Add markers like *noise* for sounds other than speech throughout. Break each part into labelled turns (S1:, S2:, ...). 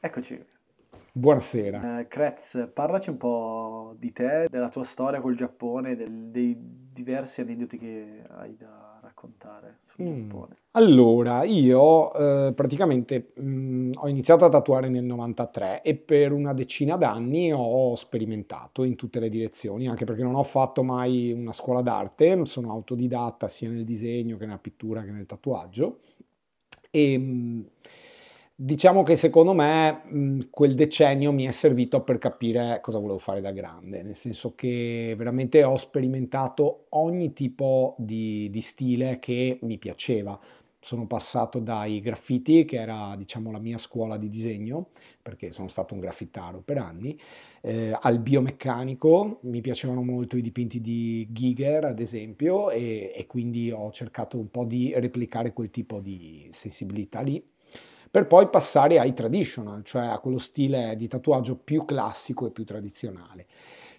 S1: Eccoci.
S2: Buonasera.
S1: Uh, Kretz, parlaci un po' di te, della tua storia col Giappone, del, dei diversi aneddoti che hai da raccontare
S2: sul mm. Giappone. Allora, io eh, praticamente mh, mm, ho iniziato a tatuare nel 93 e per una decina d'anni ho sperimentato in tutte le direzioni, anche perché non ho fatto mai una scuola d'arte, sono autodidatta sia nel disegno che nella pittura che nel tatuaggio. E... Mh, mm, diciamo che secondo me quel decennio mi è servito per capire cosa volevo fare da grande, nel senso che veramente ho sperimentato ogni tipo di, di stile che mi piaceva. Sono passato dai graffiti, che era diciamo la mia scuola di disegno, perché sono stato un graffitaro per anni, eh, al biomeccanico, mi piacevano molto i dipinti di Giger ad esempio e, e quindi ho cercato un po' di replicare quel tipo di sensibilità lì per poi passare ai traditional, cioè a quello stile di tatuaggio più classico e più tradizionale.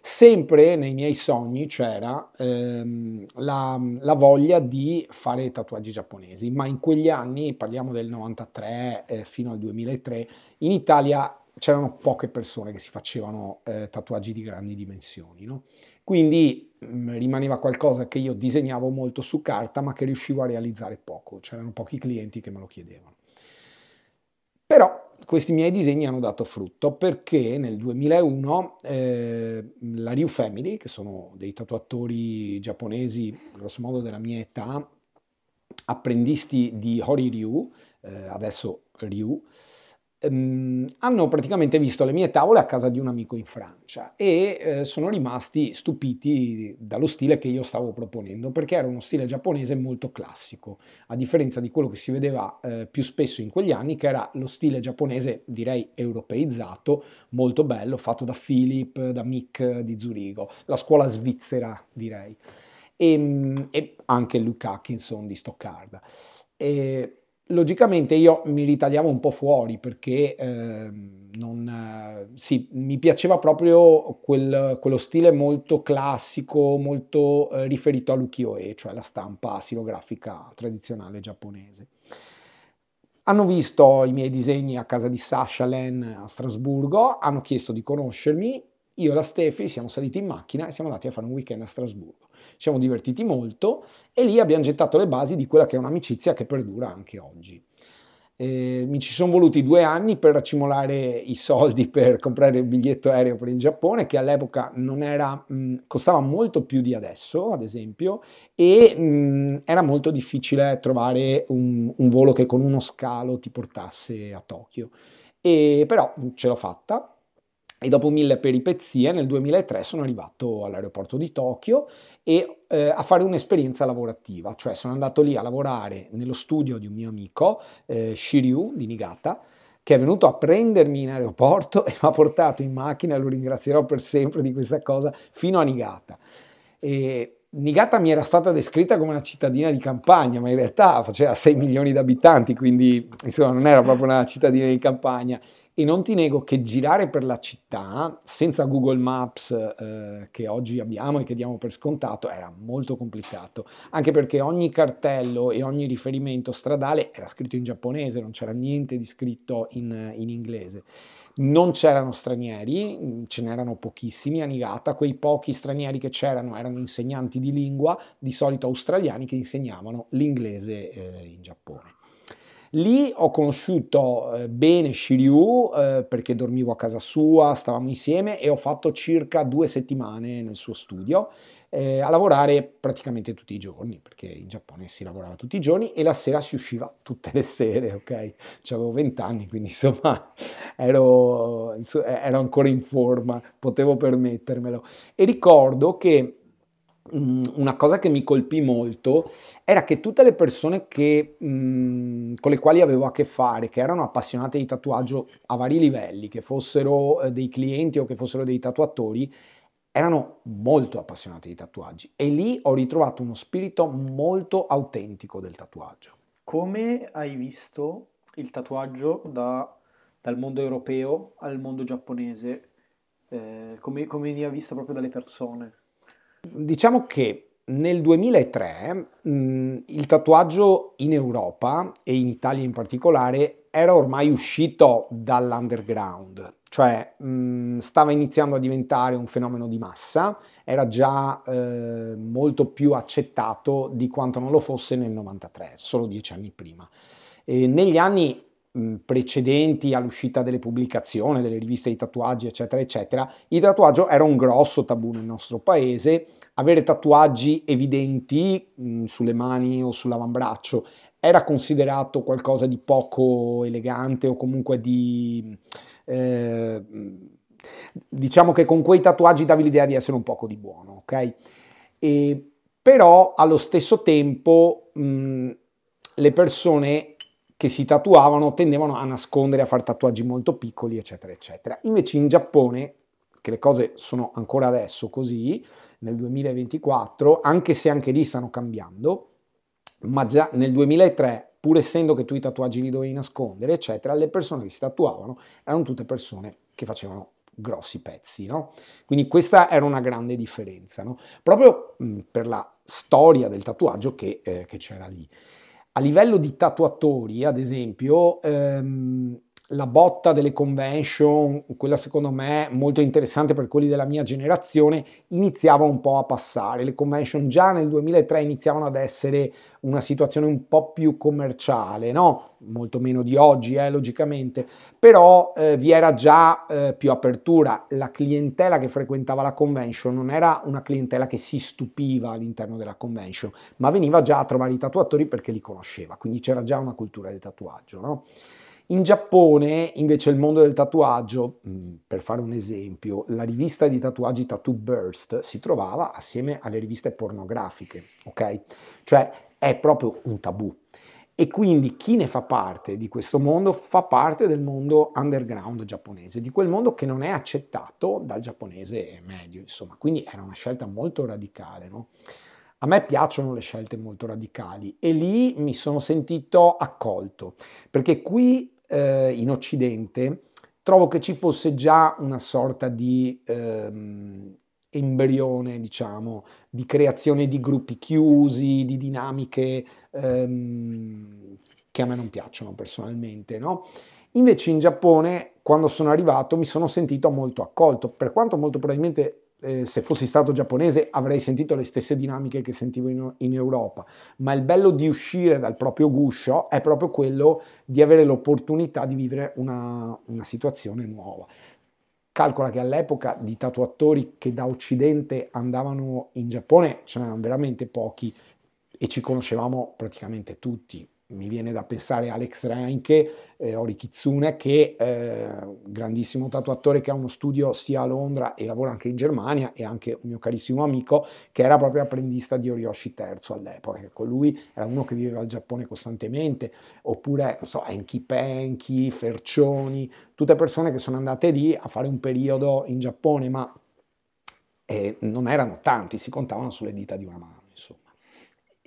S2: Sempre nei miei sogni c'era ehm, la, la, voglia di fare tatuaggi giapponesi, ma in quegli anni, parliamo del 93 eh, fino al 2003, in Italia c'erano poche persone che si facevano eh, tatuaggi di grandi dimensioni, no? quindi mh, mm, rimaneva qualcosa che io disegnavo molto su carta ma che riuscivo a realizzare poco, c'erano pochi clienti che me lo chiedevano. Però questi miei disegni hanno dato frutto perché nel 2001 eh, la Ryu Family, che sono dei tatuatori giapponesi, grosso modo della mia età, apprendisti di Hori Ryu, eh, adesso Ryu, Ehm, hanno praticamente visto le mie tavole a casa di un amico in Francia e eh, sono rimasti stupiti dallo stile che io stavo proponendo, perché era uno stile giapponese molto classico, a differenza di quello che si vedeva eh, più spesso in quegli anni, che era lo stile giapponese direi europeizzato, molto bello, fatto da Philip, da Mick di Zurigo, la scuola svizzera direi. E, ehm, e, anche Luke Hackinson di Stoccarda. E logicamente io mi ritagliavo un po' fuori perché eh, non, sì, mi piaceva proprio quel, quello stile molto classico, molto eh, riferito all'ukiyo-e, cioè la stampa silografica tradizionale giapponese. Hanno visto i miei disegni a casa di Sasha Len a Strasburgo, hanno chiesto di conoscermi io e la Stefi siamo saliti in macchina e siamo andati a fare un weekend a Strasburgo. Ci siamo divertiti molto e lì abbiamo gettato le basi di quella che è un'amicizia che perdura anche oggi. Eh, mi ci sono voluti due anni per accumulare i soldi *laughs* per comprare il biglietto aereo per il Giappone, che all'epoca era, mh, mm, costava molto più di adesso, ad esempio, e mh, mm, era molto difficile trovare un, un, volo che con uno scalo ti portasse a Tokyo. E, però ce l'ho fatta, e dopo mille peripezie nel 2003 sono arrivato all'aeroporto di Tokyo e eh, a fare un'esperienza lavorativa, cioè sono andato lì a lavorare nello studio di un mio amico, eh, Shiryu di Nigata, che è venuto a prendermi in aeroporto e *laughs* mi ha portato in macchina, lo ringrazierò per sempre di questa cosa, fino a Nigata. E Nigata mi era stata descritta come una cittadina di campagna, ma in realtà faceva 6 milioni di abitanti, quindi insomma non era proprio una cittadina di campagna. E non ti nego che girare per la città senza Google Maps eh, che oggi abbiamo e che diamo per scontato era molto complicato, anche perché ogni cartello e ogni riferimento stradale era scritto in giapponese, non c'era niente di scritto in, in inglese. Non c'erano stranieri, ce n'erano pochissimi a Nigata, quei pochi stranieri che c'erano erano insegnanti di lingua, di solito australiani che insegnavano l'inglese eh, in Giappone. Lì ho conosciuto eh, bene Shiryu eh, perché dormivo a casa sua, stavamo insieme e ho fatto circa due settimane nel suo studio eh, a lavorare praticamente tutti i giorni, perché in Giappone si lavorava tutti i giorni e la sera si usciva tutte le sere, ok? C'avevo vent'anni quindi insomma *laughs* ero, eh, ero ancora in forma, potevo permettermelo. E ricordo che Mm, una cosa che mi colpì molto era che tutte le persone che, mh, mm, con le quali avevo a che fare, che erano appassionate di tatuaggio a vari livelli, che fossero eh, dei clienti o che fossero dei tatuatori, erano molto appassionate di tatuaggi e lì ho ritrovato uno spirito molto autentico del tatuaggio. Come hai visto il tatuaggio da, dal mondo
S1: europeo al mondo giapponese? Eh, come, come veniva visto proprio dalle persone?
S2: Diciamo che nel 2003 mh, il tatuaggio in Europa e in Italia in particolare era ormai uscito dall'underground, cioè mh, stava iniziando a diventare un fenomeno di massa, era già eh, molto più accettato di quanto non lo fosse nel 93, solo dieci anni prima. E negli anni mh, precedenti all'uscita delle pubblicazioni, delle riviste di tatuaggi, eccetera, eccetera, il tatuaggio era un grosso tabù nel nostro paese. Avere tatuaggi evidenti mh, sulle mani o sull'avambraccio era considerato qualcosa di poco elegante o comunque di... Eh, diciamo che con quei tatuaggi davi l'idea di essere un poco di buono, ok? E, però allo stesso tempo mh, le persone che si tatuavano tendevano a nascondere, a fare tatuaggi molto piccoli, eccetera, eccetera. Invece in Giappone, che le cose sono ancora adesso così, nel 2024, anche se anche lì stanno cambiando, ma già nel 2003 pur essendo che tu i tatuaggi li dovevi nascondere, eccetera, le persone che si tatuavano erano tutte persone che facevano grossi pezzi, no? Quindi questa era una grande differenza, no? Proprio mh, per la storia del tatuaggio che, eh, che c'era lì. A livello di tatuatori, ad esempio, ehm, la botta delle convention, quella secondo me molto interessante per quelli della mia generazione, iniziava un po' a passare. Le convention già nel 2003 iniziavano ad essere una situazione un po' più commerciale, no? Molto meno di oggi, eh, logicamente, però eh, vi era già eh, più apertura. La clientela che frequentava la convention non era una clientela che si stupiva all'interno della convention, ma veniva già a trovare i tatuatori perché li conosceva, quindi c'era già una cultura del tatuaggio, no? In Giappone invece il mondo del tatuaggio, mm, per fare un esempio, la rivista di tatuaggi Tattoo Burst si trovava assieme alle riviste pornografiche, ok? Cioè è proprio un tabù. E quindi chi ne fa parte di questo mondo fa parte del mondo underground giapponese, di quel mondo che non è accettato dal giapponese medio, insomma. Quindi era una scelta molto radicale, no? A me piacciono le scelte molto radicali e lì mi sono sentito accolto, perché qui eh, in Occidente, trovo che ci fosse già una sorta di ehm, embrione, diciamo, di creazione di gruppi chiusi, di dinamiche ehm, che a me non piacciono personalmente, no? Invece in Giappone, quando sono arrivato, mi sono sentito molto accolto, per quanto molto probabilmente eh, se fossi stato giapponese avrei sentito le stesse dinamiche che sentivo in, in, Europa, ma il bello di uscire dal proprio guscio è proprio quello di avere l'opportunità di vivere una, una situazione nuova. Calcola che all'epoca di tatuatori che da occidente andavano in Giappone ce n'erano veramente pochi e ci conoscevamo praticamente tutti, mi viene da pensare Alex Reinke, eh, Ori Kitsune, che è eh, grandissimo tatuatore che ha uno studio sia a Londra e lavora anche in Germania, e anche un mio carissimo amico che era proprio apprendista di Oriyoshi III all'epoca. Ecco, lui era uno che viveva al Giappone costantemente, oppure, non so, Enki Penki, Fercioni, tutte persone che sono andate lì a fare un periodo in Giappone, ma eh, non erano tanti, si contavano sulle dita di una mano.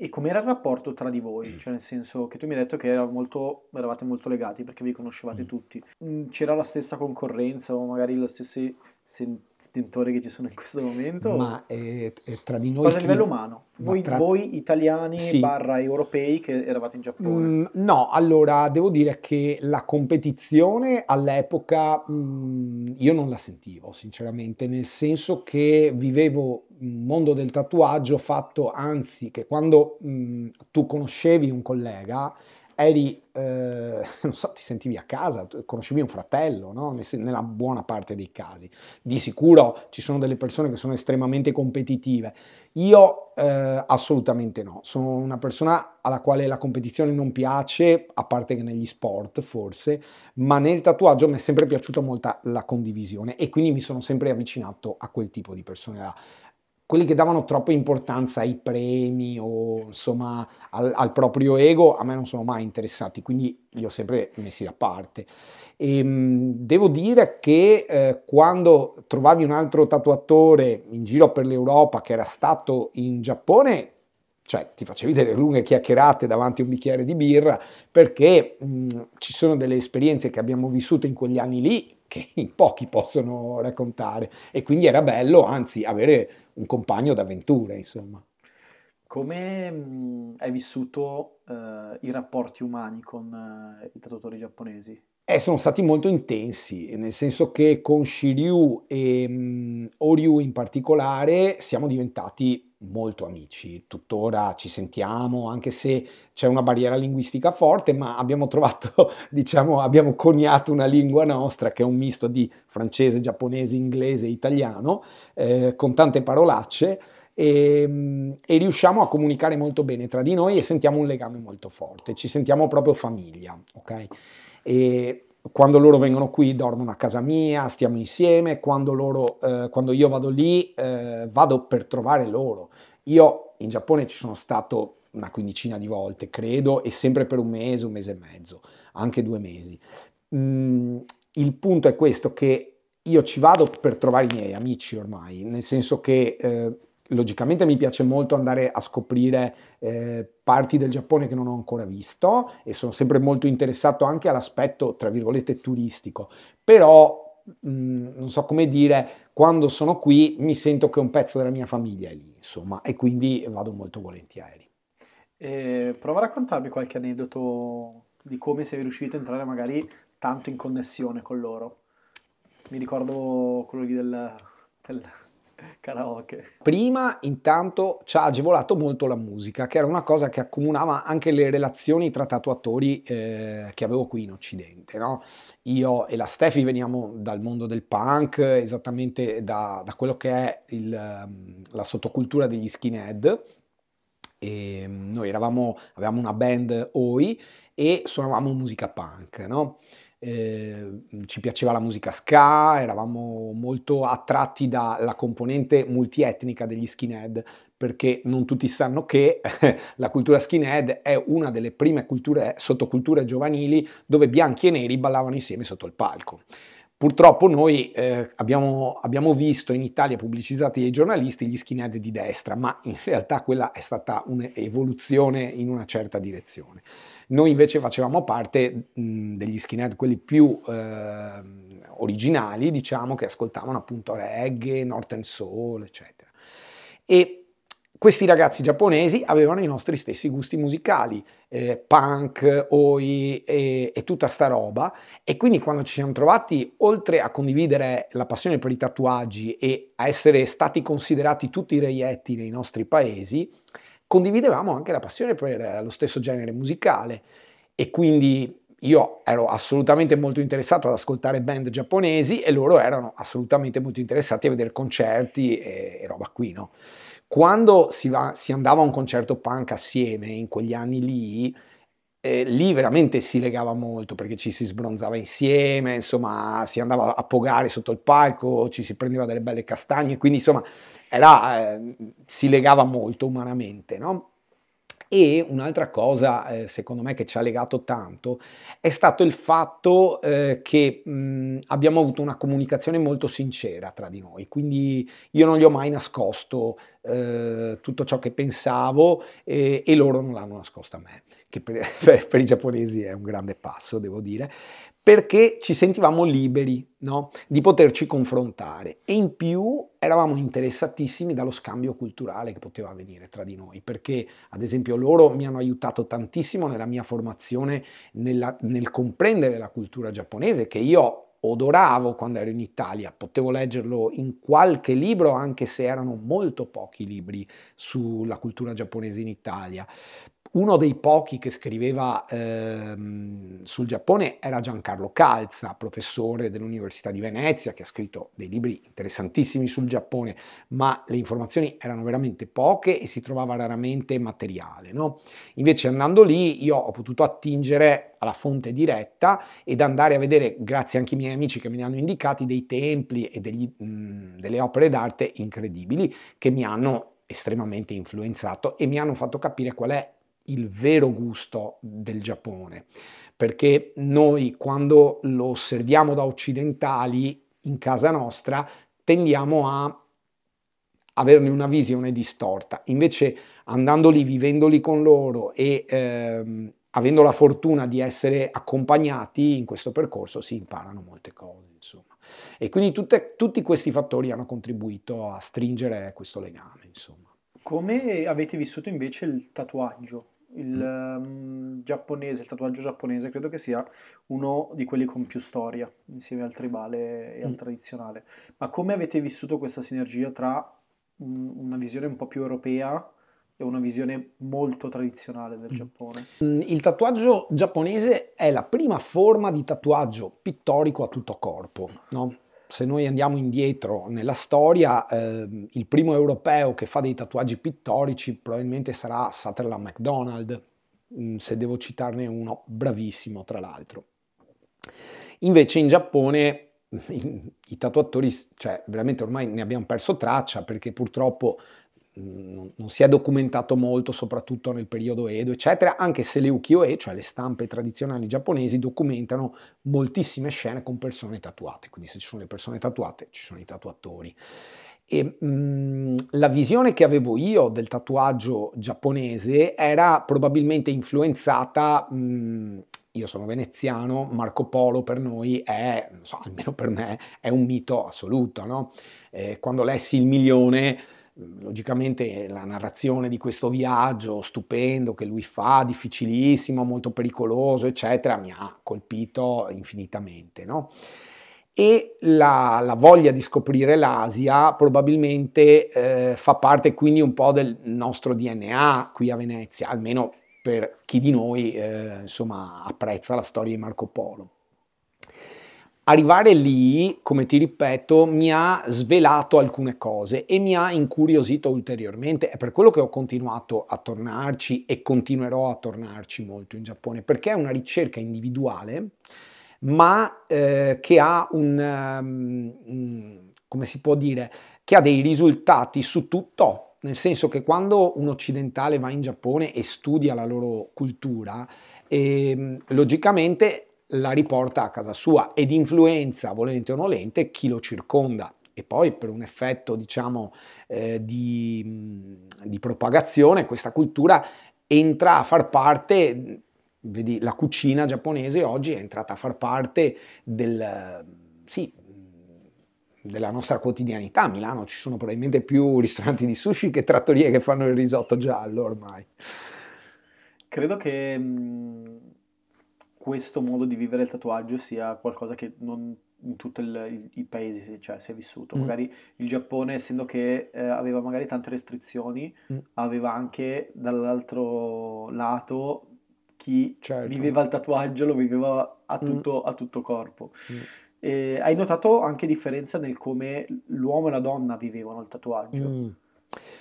S1: E com'era il rapporto tra di voi? Mm. Cioè, nel senso che tu mi hai detto che era molto, eravate molto legati perché vi conoscevate mm. tutti. Mm, c'era la stessa concorrenza o magari lo stesso stentori che ci sono in questo momento? Ma
S2: è, è tra di noi... Cosa a livello umano? Voi, tra... voi,
S1: italiani sì. barra europei che eravate
S2: in Giappone? Mm, no, allora devo dire che la competizione all'epoca mm, io non la sentivo sinceramente, nel senso che vivevo un mondo del tatuaggio fatto, anzi che quando mm, tu conoscevi un collega eri, eh, *laughs* non so, ti sentivi a casa, conoscevi un fratello, no? nella buona parte dei casi. Di sicuro ci sono delle persone che sono estremamente competitive. Io eh, assolutamente no, sono una persona alla quale la competizione non piace, a parte che negli sport forse, ma nel tatuaggio mi è sempre piaciuta molto la condivisione e quindi mi sono sempre avvicinato a quel tipo di persone là quelli che davano troppa importanza ai premi o insomma al, al, proprio ego a me non sono mai interessati, quindi li ho sempre messi da parte. E, ehm, devo dire che eh, quando trovavi un altro tatuatore in giro per l'Europa che era stato in Giappone, cioè ti facevi delle lunghe chiacchierate davanti a un bicchiere di birra perché mh, ci sono delle esperienze che abbiamo vissuto in quegli anni lì che *laughs* in pochi possono raccontare. E quindi era bello, anzi, avere un compagno d'avventure, insomma.
S1: Come mm, hai vissuto eh, i rapporti umani con eh, i traduttori giapponesi?
S2: Eh, sono stati molto intensi, nel senso che con Shiryu e um, Oryu in particolare siamo diventati molto amici, tuttora ci sentiamo, anche se c'è una barriera linguistica forte, ma abbiamo trovato, *laughs* diciamo, abbiamo coniato una lingua nostra che è un misto di francese, giapponese, inglese, italiano, eh, con tante parolacce. E, ehm, e, riusciamo a comunicare molto bene tra di noi e sentiamo un legame molto forte, ci sentiamo proprio famiglia, ok? E quando loro vengono qui dormono a casa mia, stiamo insieme, quando, loro, eh, quando io vado lì eh, vado per trovare loro. Io in Giappone ci sono stato una quindicina di volte, credo, e sempre per un mese, un mese e mezzo, anche due mesi. Mm, il punto è questo, che io ci vado per trovare i miei amici ormai, nel senso che eh, logicamente mi piace molto andare a scoprire eh, parti del Giappone che non ho ancora visto e sono sempre molto interessato anche all'aspetto, tra virgolette, turistico. Però, mh, mm, non so come dire, quando sono qui mi sento che un pezzo della mia famiglia è lì, insomma, e quindi vado molto volentieri.
S1: E prova a raccontarmi qualche aneddoto di come sei riuscito a entrare magari tanto in connessione con loro. Mi ricordo quello lì del, del karaoke.
S2: Prima intanto ci ha agevolato molto la musica, che era una cosa che accomunava anche le relazioni tra tatuatori eh, che avevo qui in Occidente. No? Io e la Steffi veniamo dal mondo del punk, esattamente da, da quello che è il, ehm, la sottocultura degli skinhead. E ehm, noi eravamo, avevamo una band OI e suonavamo musica punk, no? Ehm, ci piaceva la musica ska, eravamo molto attratti dalla componente multietnica degli skinhead, perché non tutti sanno che *laughs* la cultura skinhead è una delle prime culture, sottoculture giovanili dove bianchi e neri ballavano insieme sotto il palco. Purtroppo noi eh, abbiamo, abbiamo, visto in Italia pubblicizzati dai giornalisti gli skinhead di destra, ma in realtà quella è stata un'evoluzione in una certa direzione. Noi invece facevamo parte mh, degli skinhead, quelli più eh, originali, diciamo, che ascoltavano appunto reggae, northern soul, eccetera. E questi ragazzi giapponesi avevano i nostri stessi gusti musicali, eh, punk, oi e, e tutta sta roba e quindi quando ci siamo trovati, oltre a condividere la passione per i tatuaggi e a essere stati considerati tutti reietti nei nostri paesi, condividevamo anche la passione per eh, lo stesso genere musicale e quindi io ero assolutamente molto interessato ad ascoltare band giapponesi e loro erano assolutamente molto interessati a vedere concerti e, e roba qui, no? Quando si, va, si andava a un concerto punk assieme in quegli anni lì, eh, lì veramente si legava molto perché ci si sbronzava insieme, insomma, si andava a pogare sotto il palco, ci si prendeva delle belle castagne, quindi insomma, era, eh, si legava molto umanamente, no? E un'altra cosa, eh, secondo me, che ci ha legato tanto è stato il fatto eh, che mh, abbiamo avuto una comunicazione molto sincera tra di noi, quindi io non gli ho mai nascosto eh, tutto ciò che pensavo e, e loro non l'hanno nascosto a me, che per, *laughs* per, per, i giapponesi è un grande passo, devo dire, perché ci sentivamo liberi no? di poterci confrontare e in più eravamo interessatissimi dallo scambio culturale che poteva avvenire tra di noi, perché ad esempio loro mi hanno aiutato tantissimo nella mia formazione, nella, nel comprendere la cultura giapponese, che io odoravo quando ero in Italia, potevo leggerlo in qualche libro anche se erano molto pochi libri sulla cultura giapponese in Italia. Uno dei pochi che scriveva ehm, sul Giappone era Giancarlo Calza, professore dell'Università di Venezia, che ha scritto dei libri interessantissimi sul Giappone, ma le informazioni erano veramente poche e si trovava raramente materiale. No? Invece andando lì io ho potuto attingere alla fonte diretta ed andare a vedere, grazie anche ai miei amici che me ne hanno indicati, dei templi e degli, mh, delle opere d'arte incredibili che mi hanno estremamente influenzato e mi hanno fatto capire qual è il vero gusto del Giappone, perché noi quando lo osserviamo da occidentali in casa nostra tendiamo a averne una visione distorta. Invece andandoli, vivendoli con loro e ehm, avendo la fortuna di essere accompagnati in questo percorso si imparano molte cose, insomma. E quindi tutte, tutti questi fattori hanno contribuito a stringere questo legame, insomma.
S1: Come avete vissuto invece il tatuaggio? il um, giapponese, il tatuaggio giapponese, credo che sia uno di quelli con più storia, insieme al tribale e al mm. tradizionale. Ma come avete vissuto questa sinergia tra un, mm, una visione un po' più europea e una visione molto tradizionale del mm. Giappone?
S2: Mm, il tatuaggio giapponese è la prima forma di tatuaggio pittorico a tutto corpo, no? se noi andiamo indietro nella storia, eh, il primo europeo che fa dei tatuaggi pittorici probabilmente sarà Sutherland MacDonald, mm, se devo citarne uno, bravissimo tra l'altro. Invece in Giappone i, *laughs* i tatuatori, cioè veramente ormai ne abbiamo perso traccia perché purtroppo non, non, si è documentato molto, soprattutto nel periodo Edo, eccetera, anche se le ukiyo-e, cioè le stampe tradizionali giapponesi, documentano moltissime scene con persone tatuate, quindi se ci sono le persone tatuate ci sono i tatuatori. E, mh, mm, la visione che avevo io del tatuaggio giapponese era probabilmente influenzata mh, mm, io sono veneziano, Marco Polo per noi è, so, almeno per me, è un mito assoluto. No? Eh, quando lessi il milione Logicamente eh, la narrazione di questo viaggio stupendo che lui fa, difficilissimo, molto pericoloso, eccetera, mi ha colpito infinitamente. No? e la, la, voglia di scoprire l'Asia probabilmente eh, fa parte quindi un po' del nostro DNA qui a Venezia, almeno per chi di noi eh, insomma, apprezza la storia di Marco Polo. Arrivare lì, come ti ripeto, mi ha svelato alcune cose e mi ha incuriosito ulteriormente. È per quello che ho continuato a tornarci e continuerò a tornarci molto in Giappone, perché è una ricerca individuale, ma eh, che ha un, um, come si può dire, che ha dei risultati su tutto nel senso che quando un occidentale va in Giappone e studia la loro cultura, eh, logicamente la riporta a casa sua ed influenza, volente o nolente, chi lo circonda. E poi per un effetto, diciamo, eh, di, di propagazione, questa cultura entra a far parte, vedi, la cucina giapponese oggi è entrata a far parte del, sì, della nostra quotidianità. A Milano ci sono probabilmente più ristoranti di sushi che trattorie che fanno il risotto giallo ormai.
S1: Credo che questo modo di vivere il tatuaggio sia qualcosa che non in tutti i paesi cioè, si è vissuto. Mm. Magari il Giappone, essendo che eh, aveva magari tante restrizioni, mm. aveva anche dall'altro lato chi certo. viveva il tatuaggio, lo viveva a mm. tutto, mm. a tutto corpo. Mm. E hai notato anche differenza nel come l'uomo e la donna vivevano il tatuaggio.
S2: Mm.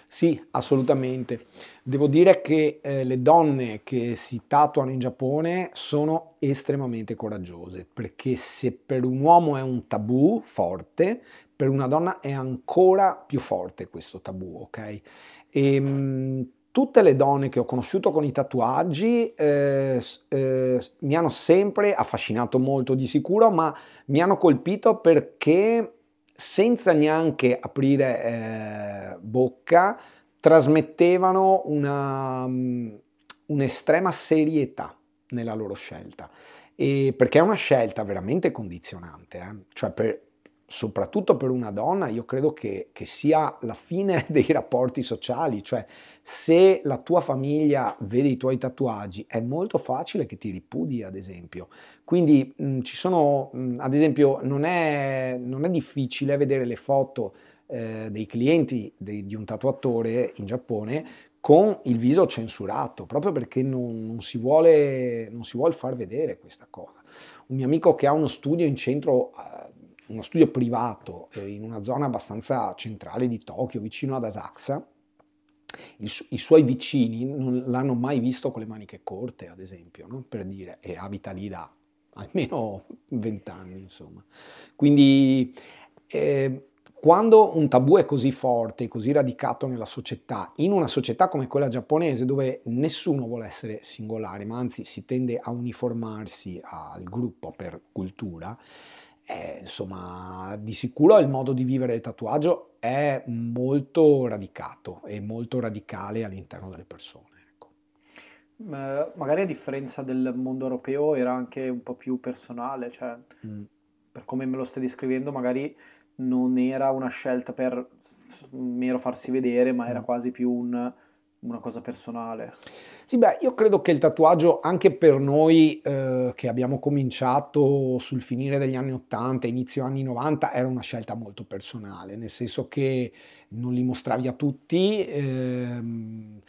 S2: Sì, assolutamente. Devo dire che eh, le donne che si tatuano in Giappone sono estremamente coraggiose, perché se per un uomo è un tabù forte, per una donna è ancora più forte questo tabù, ok? E, ehm, mh, tutte le donne che ho conosciuto con i tatuaggi eh, eh, mi hanno sempre affascinato molto di sicuro, ma mi hanno colpito perché senza neanche aprire eh, bocca, trasmettevano una, mm, un'estrema serietà nella loro scelta. E perché è una scelta veramente condizionante, eh? cioè per, soprattutto per una donna, io credo che, che, sia la fine *laughs* dei rapporti sociali, cioè se la tua famiglia vede i tuoi tatuaggi è molto facile che ti ripudi, ad esempio. Quindi mh, ci sono, mh, ad esempio, non è, non è, difficile vedere le foto eh, dei clienti de, di un tatuatore in Giappone con il viso censurato, proprio perché non, non, si vuole, non si vuole far vedere questa cosa. Un mio amico che ha uno studio in centro... Eh, uno studio privato eh, in una zona abbastanza centrale di Tokyo, vicino ad Asakusa, su i suoi vicini non l'hanno mai visto con le maniche corte, ad esempio, no? per dire, e abita lì da almeno 20 anni, insomma. Quindi eh, quando un tabù è così forte, così radicato nella società, in una società come quella giapponese dove nessuno vuole essere singolare, ma anzi si tende a uniformarsi al gruppo per cultura, eh, insomma, di sicuro il modo di vivere il tatuaggio è molto radicato e molto radicale all'interno delle persone. Ecco.
S1: Ma magari a differenza del mondo europeo era anche un po' più personale, cioè mm. per come me lo stai descrivendo magari non era una scelta per mero farsi vedere, ma era mm. quasi più un una cosa personale?
S2: Sì, beh, io credo che il tatuaggio anche per noi eh, che abbiamo cominciato sul finire degli anni 80, inizio anni 90, era una scelta molto personale, nel senso che non li mostravi a tutti, ehm,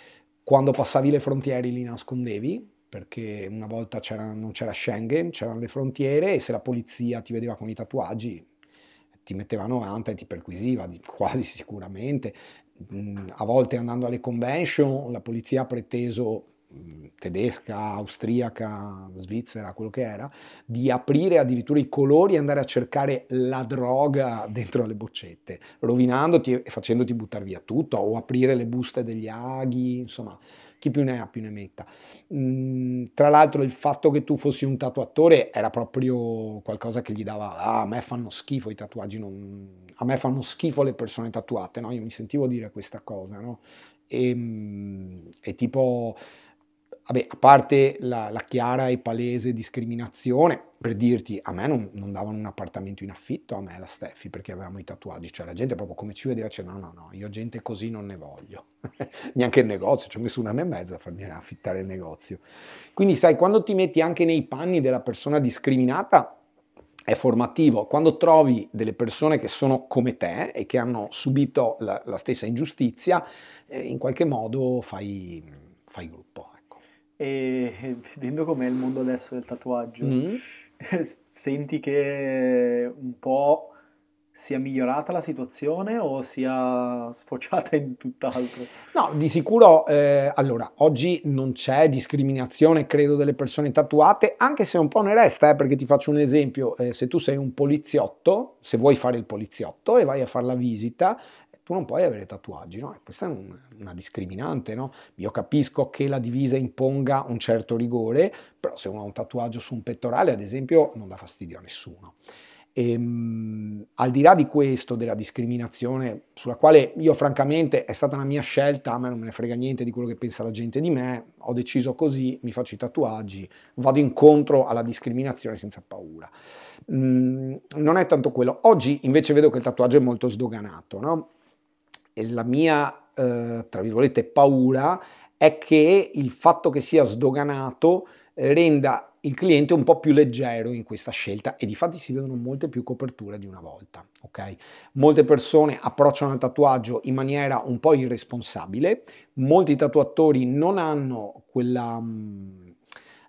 S2: quando passavi le frontiere li nascondevi, perché una volta c'era, non c'era Schengen, c'erano le frontiere e se la polizia ti vedeva con i tatuaggi ti metteva 90 e ti perquisiva quasi sicuramente. Mm, a volte andando alle convention la polizia ha preteso mm, tedesca, austriaca, svizzera, quello che era, di aprire addirittura i colori e andare a cercare la droga *laughs* dentro le boccette, rovinandoti e facendoti buttare via tutto, o aprire le buste degli aghi, insomma, chi più ne ha più ne metta. Mm, tra l'altro il fatto che tu fossi un tatuatore era proprio qualcosa che gli dava, ah, a me fanno schifo i tatuaggi, non... a me fanno schifo le persone tatuate, no? Io mi sentivo dire questa cosa, no? E, ehm, e tipo vabbè, a parte la, la, chiara e palese discriminazione, per dirti, a me non, non davano un appartamento in affitto, a me la Steffi, perché avevamo i tatuaggi, cioè la gente proprio come ci vedeva diceva no, no, no, io gente così non ne voglio, *laughs* neanche il negozio, ci ho messo un anno e mezzo a farmi affittare il negozio. Quindi sai, quando ti metti anche nei panni della persona discriminata, è formativo. Quando trovi delle persone che sono come te e che hanno subito la, la stessa ingiustizia, eh, in qualche modo fai, fai gruppo
S1: e vedendo com'è il mondo adesso del tatuaggio, mm-hmm. senti che un po' sia migliorata la situazione o sia sfociata in tutt'altro?
S2: No, di sicuro, eh, allora, oggi non c'è discriminazione, credo, delle persone tatuate, anche se un po' ne resta, eh, perché ti faccio un esempio, eh, se tu sei un poliziotto, se vuoi fare il poliziotto e vai a fare la visita, tu non puoi avere tatuaggi, no? Questa è un, una discriminante, no? Io capisco che la divisa imponga un certo rigore, però se uno ha un tatuaggio su un pettorale, ad esempio, non dà fastidio a nessuno. E, ehm, al di là di questo, della discriminazione, sulla quale io francamente è stata una mia scelta, a me non me ne frega niente di quello che pensa la gente di me, ho deciso così, mi faccio i tatuaggi, vado incontro alla discriminazione senza paura. Mm, non è tanto quello. Oggi invece vedo che il tatuaggio è molto sdoganato, no? la mia, eh, tra virgolette, paura è che il fatto che sia sdoganato eh, renda il cliente un po' più leggero in questa scelta e di fatti si vedono molte più coperture di una volta, ok? Molte persone approcciano al tatuaggio in maniera un po' irresponsabile, molti tatuatori non hanno quella mh, mm,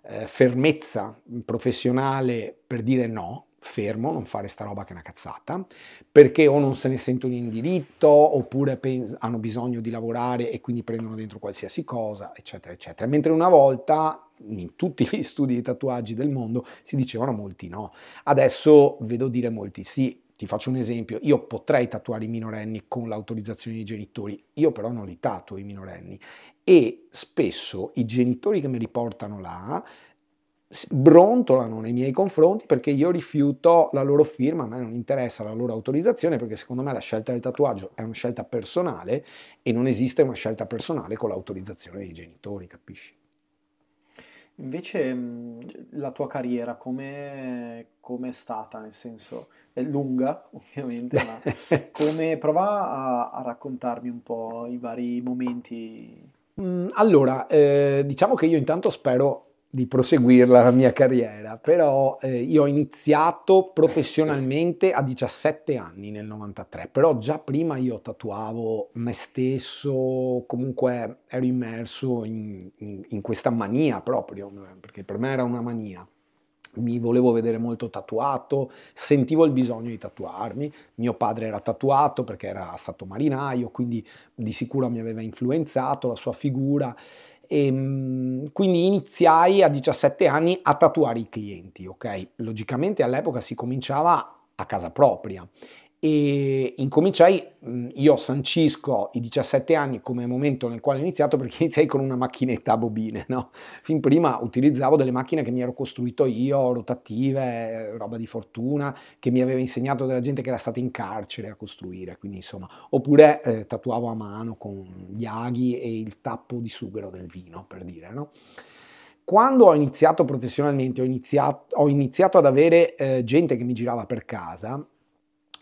S2: eh, fermezza professionale per dire no, fermo, non fare sta roba che è una cazzata, perché o non se ne sentono in diritto, oppure hanno bisogno di lavorare e quindi prendono dentro qualsiasi cosa, eccetera, eccetera. Mentre una volta in tutti gli *laughs* studi di tatuaggi del mondo si dicevano molti no. Adesso vedo dire molti sì. Ti faccio un esempio, io potrei tatuare i minorenni con l'autorizzazione dei genitori, io però non li tatuo i minorenni e spesso i genitori che mi riportano là brontolano nei miei confronti perché io rifiuto la loro firma, a me non interessa la loro autorizzazione perché secondo me la scelta del tatuaggio è una scelta personale e non esiste una scelta personale con l'autorizzazione dei genitori, capisci?
S1: Invece mm, la tua carriera come è stata? Nel senso, è lunga *laughs* ovviamente, ma *laughs* come, prova a, a raccontarmi un po' i vari momenti.
S2: Mm, allora, eh, diciamo che io intanto spero di proseguirla la mia carriera, però eh, io ho iniziato professionalmente a 17 anni nel 93, però già prima io tatuavo me stesso, comunque ero immerso in, in, in questa mania proprio, perché per me era una mania. Mi volevo vedere molto tatuato, sentivo il bisogno di tatuarmi, mio padre era tatuato perché era stato marinaio, quindi di sicuro mi aveva influenzato la sua figura e, ehm, quindi iniziai a 17 anni a tatuare i clienti, ok? Logicamente all'epoca si cominciava a casa propria e incominciai, mm, io sancisco i 17 anni come momento nel quale ho iniziato perché *laughs* iniziai con una macchinetta a bobine, no? Fin prima utilizzavo delle macchine che mi ero costruito io, rotative, roba di fortuna, che mi aveva insegnato della gente che era stata in carcere a costruire, quindi insomma, oppure eh, tatuavo a mano con gli aghi e il tappo di sughero del vino, per dire, no? Quando ho iniziato professionalmente, ho iniziato, ho iniziato ad avere eh, gente che mi girava per casa,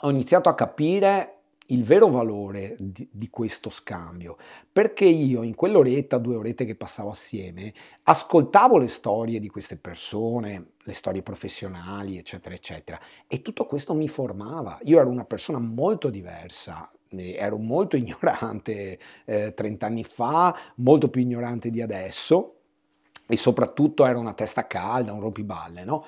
S2: ho iniziato a capire il vero valore di, di, questo scambio, perché io in quell'oretta, due orette che passavo assieme, ascoltavo le storie di queste persone, le storie professionali, eccetera, eccetera, e tutto questo mi formava. Io ero una persona molto diversa ero molto *laughs* ignorante eh, 30 anni fa, molto più ignorante di adesso e soprattutto ero una testa calda, un rompiballe, no?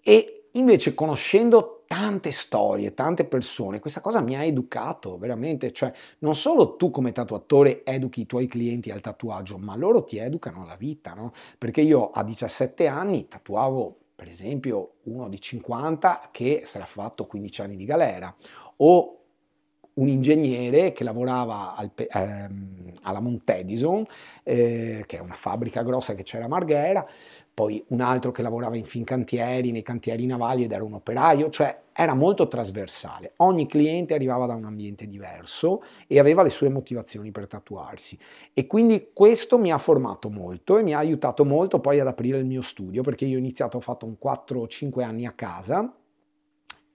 S2: E invece conoscendo tante storie, tante persone, questa cosa mi ha educato veramente, cioè non solo tu come tatuatore educhi i tuoi clienti al tatuaggio, ma loro ti educano alla vita, no? Perché io a 17 anni tatuavo per esempio uno di 50 che sarà fatto 15 anni di galera o un ingegnere che lavorava al, ehm, alla Montedison, eh, che è una fabbrica grossa che c'era a Marghera, poi un altro che lavorava in fincantieri, nei cantieri navali ed era un operaio, cioè era molto trasversale. Ogni cliente arrivava da un ambiente diverso e aveva le sue motivazioni per tatuarsi. E quindi questo mi ha formato molto e mi ha aiutato molto poi ad aprire il mio studio, perché io ho iniziato, ho fatto un 4 5 anni a casa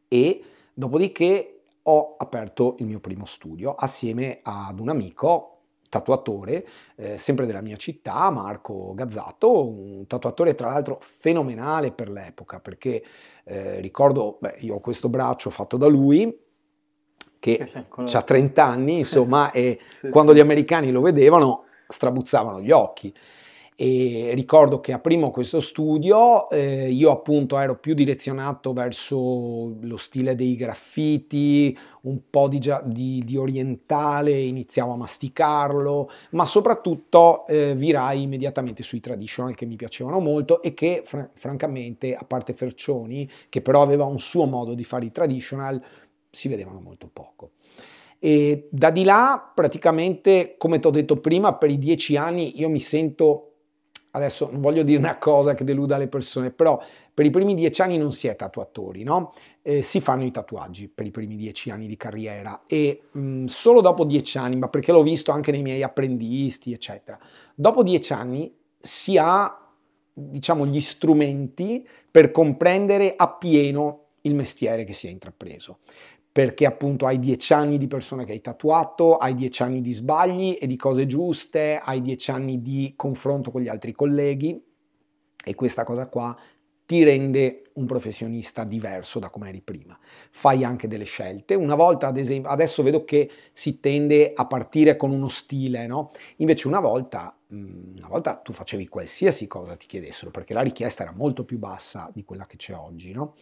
S2: e dopodiché ho aperto il mio primo studio assieme ad un amico tatuatore, eh, sempre della mia città, Marco Gazzato, un tatuatore tra l'altro fenomenale per l'epoca, perché eh, ricordo, beh, io ho questo braccio fatto da lui, che
S1: eh, ha 30
S2: anni, insomma, *laughs* e sì, quando sì. gli americani lo vedevano strabuzzavano gli occhi e ricordo che aprimo questo studio, eh, io appunto ero più direzionato verso lo stile dei graffiti, un po' di, di, di orientale, iniziavo a masticarlo, ma soprattutto eh, virai immediatamente sui traditional che mi piacevano molto e che fr francamente, a parte Fercioni, che però aveva un suo modo di fare i traditional, si vedevano molto poco. E da di là, praticamente, come ti ho detto prima, per i dieci anni io mi sento adesso non voglio dire una cosa che deluda le persone, però per i primi dieci anni non si è tatuatori, no? Eh, si fanno i tatuaggi per i primi dieci anni di carriera e mh, mm, solo dopo dieci anni, ma perché l'ho visto anche nei miei apprendisti, eccetera, dopo dieci anni si ha, diciamo, gli strumenti per comprendere appieno il mestiere che si è intrapreso perché appunto hai dieci anni di persone che hai tatuato, hai dieci anni di sbagli e di cose giuste, hai dieci anni di confronto con gli altri colleghi e questa cosa qua ti rende un professionista diverso da come eri prima. Fai anche delle scelte. Una volta, ad esempio, adesso vedo che si tende a partire con uno stile, no? Invece una volta, mm, una volta tu facevi qualsiasi cosa ti chiedessero, perché la richiesta era molto più bassa di quella che c'è oggi, no?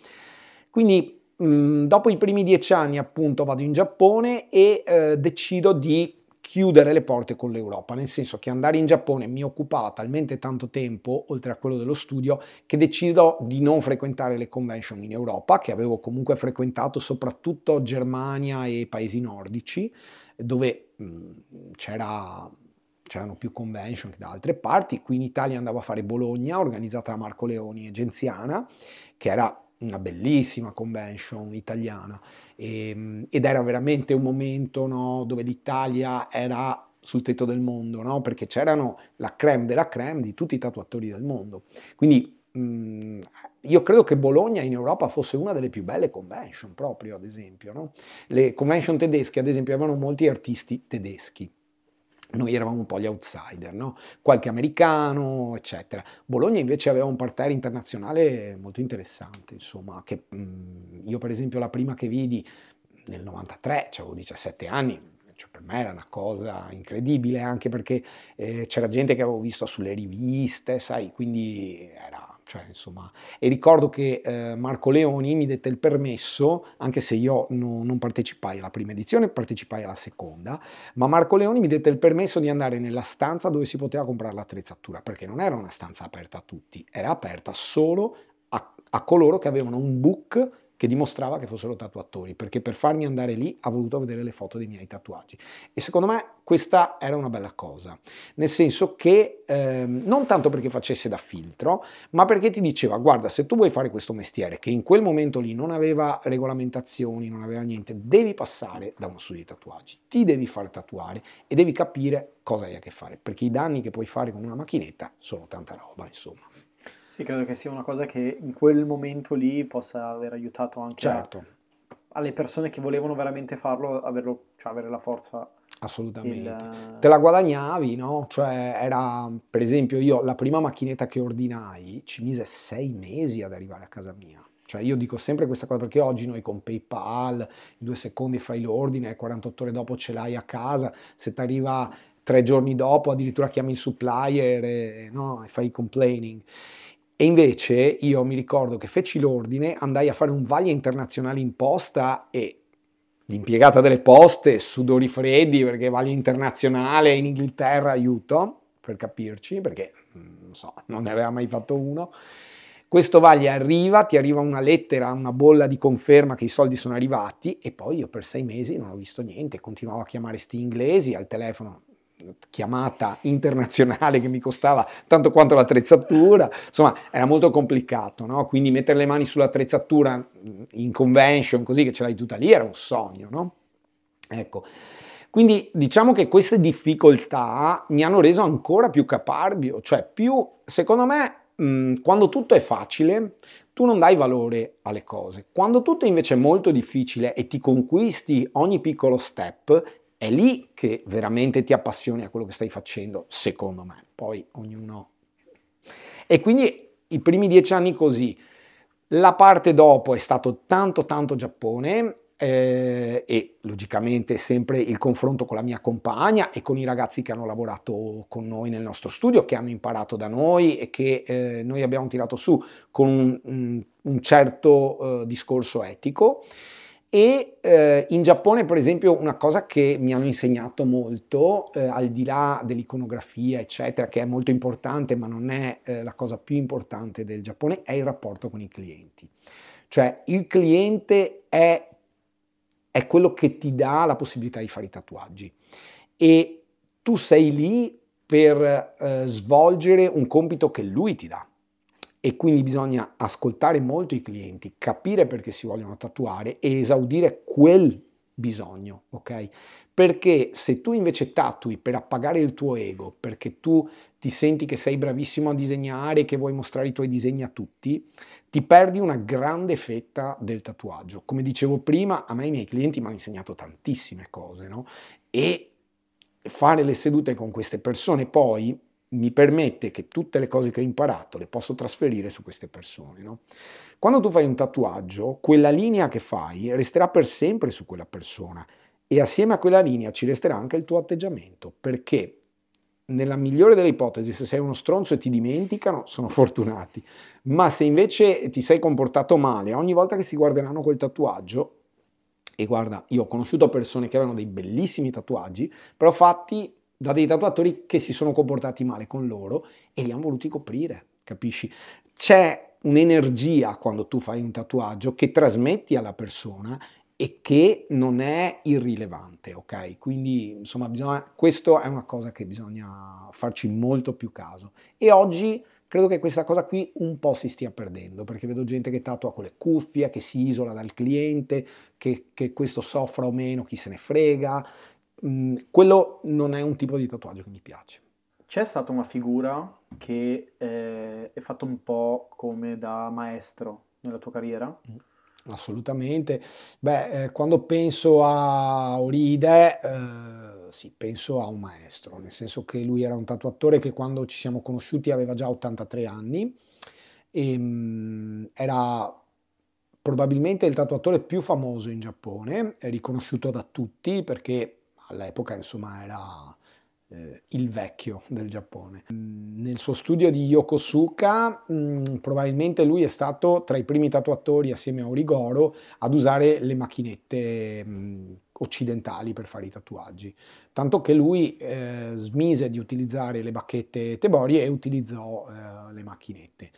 S2: Quindi Mm, dopo i primi dieci anni appunto vado in Giappone e eh, decido di chiudere le porte con l'Europa, nel senso che andare in Giappone mi occupava talmente tanto tempo, oltre a quello dello studio, che decido di non frequentare le convention in Europa, che avevo comunque frequentato soprattutto Germania e paesi nordici, dove mm, c'era c'erano più convention che da altre parti, qui in Italia andavo a fare Bologna, organizzata da Marco Leoni e Genziana, che era una bellissima convention italiana e, ehm, ed era veramente un momento no, dove l'Italia era sul tetto del mondo, no? perché c'erano la creme della creme di tutti i tatuatori del mondo. Quindi mh, mm, io credo che Bologna in Europa fosse una delle più belle convention proprio, ad esempio. No? Le convention tedesche, ad esempio, avevano molti artisti tedeschi noi eravamo un po' gli outsider, no? qualche americano, eccetera. Bologna invece aveva un parterre internazionale molto interessante, insomma, che, mh, mm, io per esempio la prima che vidi nel 93, avevo 17 anni, cioè per me era una cosa incredibile, anche perché eh, c'era gente che avevo visto sulle riviste, sai, quindi era cioè, insomma, e ricordo che eh, Marco Leoni mi dette il permesso, anche se io no, non partecipai alla prima edizione, partecipai alla seconda, ma Marco Leoni mi dette il permesso di andare nella stanza dove si poteva comprare l'attrezzatura, perché non era una stanza aperta a tutti, era aperta solo a, a coloro che avevano un book che dimostrava che fossero tatuatori, perché per farmi andare lì ha voluto vedere le foto dei miei tatuaggi. E secondo me questa era una bella cosa, nel senso che ehm, non tanto perché facesse da filtro, ma perché ti diceva guarda se tu vuoi fare questo mestiere che in quel momento lì non aveva regolamentazioni, non aveva niente, devi passare da uno studio di tatuaggi, ti devi far tatuare e devi capire cosa hai a che fare, perché i danni che puoi fare con una macchinetta sono tanta roba, insomma. Sì, credo che sia
S1: una cosa che in quel momento lì possa aver aiutato anche certo. a, alle persone che volevano veramente farlo, averlo, cioè avere la forza. Assolutamente. Il...
S2: Te la guadagnavi, no? Cioè era, per esempio, io la prima macchinetta che ordinai ci mise sei mesi ad arrivare a casa mia. Cioè io dico sempre questa cosa perché oggi noi con PayPal in due secondi fai l'ordine, 48 ore dopo ce l'hai a casa, se ti arriva tre giorni dopo addirittura chiami il supplier e, no, e fai complaining. E invece io mi ricordo che feci l'ordine, andai a fare un vaglia internazionale in posta e l'impiegata delle poste, sudori freddi perché vaglia internazionale in Inghilterra, aiuto, per capirci, perché mm, non so, non ne aveva mai fatto uno. Questo vaglia arriva, ti arriva una lettera, una bolla di conferma che i soldi sono arrivati e poi io per sei mesi non ho visto niente, continuavo a chiamare sti inglesi al telefono, chiamata internazionale che mi costava tanto quanto l'attrezzatura, insomma era molto complicato, no? quindi mettere le mani sull'attrezzatura in convention così che ce l'hai tutta lì era un sogno. No? Ecco. Quindi diciamo che queste difficoltà mi hanno reso ancora più caparbio, cioè più, secondo me, mh, quando tutto è facile, tu non dai valore alle cose. Quando tutto invece è molto difficile e ti conquisti ogni piccolo step, è lì che veramente ti appassioni a quello che stai facendo, secondo me. Poi ognuno... E quindi i primi dieci anni così. La parte dopo è stato tanto tanto Giappone eh, e logicamente sempre il confronto con la mia compagna e con i ragazzi che hanno lavorato con noi nel nostro studio, che hanno imparato da noi e che eh, noi abbiamo tirato su con un, un certo eh, discorso etico. E eh, in Giappone, per esempio, una cosa che mi hanno insegnato molto, eh, al di là dell'iconografia, eccetera, che è molto importante, ma non è eh, la cosa più importante del Giappone, è il rapporto con i clienti. Cioè, il cliente è, è quello che ti dà la possibilità di fare i tatuaggi. E tu sei lì per eh, svolgere un compito che lui ti dà e quindi bisogna ascoltare molto i clienti, capire perché si vogliono tatuare e esaudire quel bisogno, ok? Perché se tu invece tatui per appagare il tuo ego, perché tu ti senti che sei bravissimo a disegnare e che vuoi mostrare i tuoi disegni a tutti, ti perdi una grande fetta del tatuaggio. Come dicevo prima, a me i miei clienti mi hanno insegnato tantissime cose, no? E fare le sedute con queste persone poi mi permette che tutte le cose che ho imparato le posso trasferire su queste persone. No? Quando tu fai un tatuaggio, quella linea che fai resterà per sempre su quella persona e assieme a quella linea ci resterà anche il tuo atteggiamento, perché nella migliore delle ipotesi, se sei uno stronzo e ti dimenticano, sono *laughs* fortunati, ma se invece ti sei comportato male, ogni volta che si guarderanno quel tatuaggio, e guarda, io ho conosciuto persone che avevano dei bellissimi tatuaggi, però fatti da dei tatuatori che si sono comportati male con loro e li hanno voluti coprire, capisci? C'è un'energia quando tu fai un tatuaggio che trasmetti alla persona e che non è irrilevante, ok? Quindi, insomma, bisogna, questo è una cosa che bisogna farci molto più caso. E oggi credo che questa cosa qui un po' si stia perdendo, perché vedo gente che tatua con le cuffie, che si isola dal cliente, che, che questo soffra o meno, chi se ne frega, Mm, quello non è un tipo di tatuaggio che mi piace.
S1: C'è stata una figura che eh, è fatta un po' come da maestro nella tua carriera?
S2: Mm, assolutamente. Beh, eh, quando penso a Oride, eh, sì, penso a un maestro, nel senso che lui era un tatuatore che quando ci siamo conosciuti aveva già 83 anni e ehm, mh, era probabilmente il tatuatore più famoso in Giappone, riconosciuto da tutti perché all'epoca insomma era eh, il vecchio del Giappone. Mm, nel suo studio di Yokosuka mh, mm, probabilmente lui è stato tra i primi tatuatori assieme a Origoro ad usare le macchinette mh, mm, occidentali per fare i tatuaggi, tanto che lui eh, smise di utilizzare le bacchette tebori e utilizzò eh, le macchinette.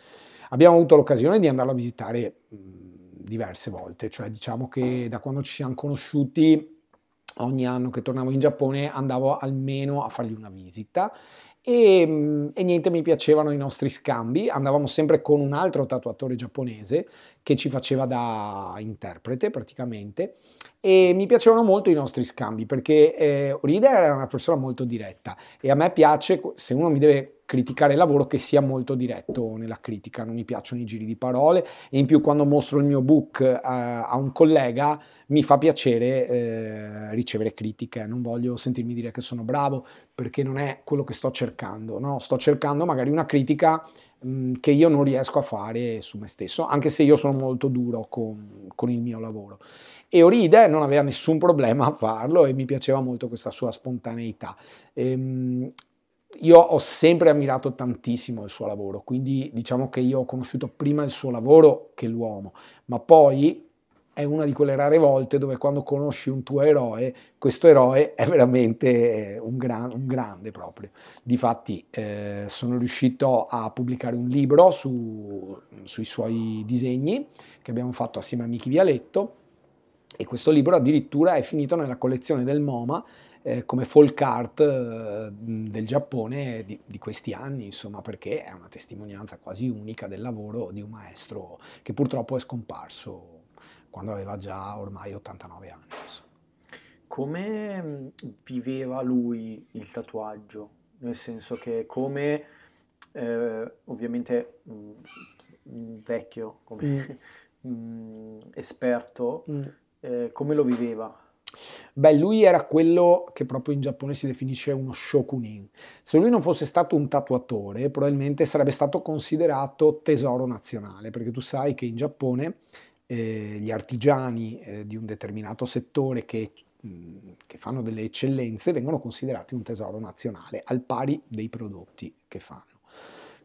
S2: Abbiamo avuto l'occasione di andarlo a visitare mh, diverse volte, cioè diciamo che da quando ci siamo conosciuti ogni anno che tornavo in Giappone andavo almeno a fargli una visita e, ehm, e, niente, mi piacevano i nostri scambi, andavamo sempre con un altro tatuatore giapponese che ci faceva da interprete praticamente e mi piacevano molto i nostri scambi perché eh, Rida era una persona molto diretta e a me piace, se uno mi deve criticare il lavoro, che sia molto diretto nella critica, non mi piacciono i giri di parole e in più quando mostro il mio book eh, a un collega mi fa piacere eh, ricevere critiche, non voglio sentirmi dire che sono bravo, perché non è quello che sto cercando, no? sto cercando magari una critica mh, che io non riesco a fare su me stesso, anche se io sono molto duro con, con il mio lavoro. E Oride non aveva nessun problema a farlo e mi piaceva molto questa sua spontaneità. Ehm, io ho sempre ammirato tantissimo il suo lavoro, quindi diciamo che io ho conosciuto prima il suo lavoro che l'uomo, ma poi è una di quelle rare volte dove quando conosci un tuo eroe, questo eroe è veramente eh, un, gran, un grande proprio. Difatti eh, sono riuscito a pubblicare un libro su, sui suoi disegni che abbiamo fatto assieme a Michi Vialetto e questo libro addirittura è finito nella collezione del MoMA eh, come folk art eh, del Giappone di, di, questi anni, insomma, perché è una testimonianza quasi unica del lavoro di un maestro che purtroppo è scomparso quando aveva già ormai 89 anni. Come mm, viveva lui il tatuaggio?
S1: Nel senso che come, eh, ovviamente, mh, mm, mm, vecchio, come mm. *laughs* mh, esperto, mm. eh, come lo
S2: viveva? Beh, lui era quello che proprio in Giappone si definisce uno shokunin. Se lui non fosse stato un tatuatore, probabilmente sarebbe stato considerato tesoro nazionale, perché tu sai che in Giappone eh, gli artigiani eh, di un determinato settore che, mh, che, fanno delle eccellenze vengono considerati un tesoro nazionale al pari dei prodotti che fanno.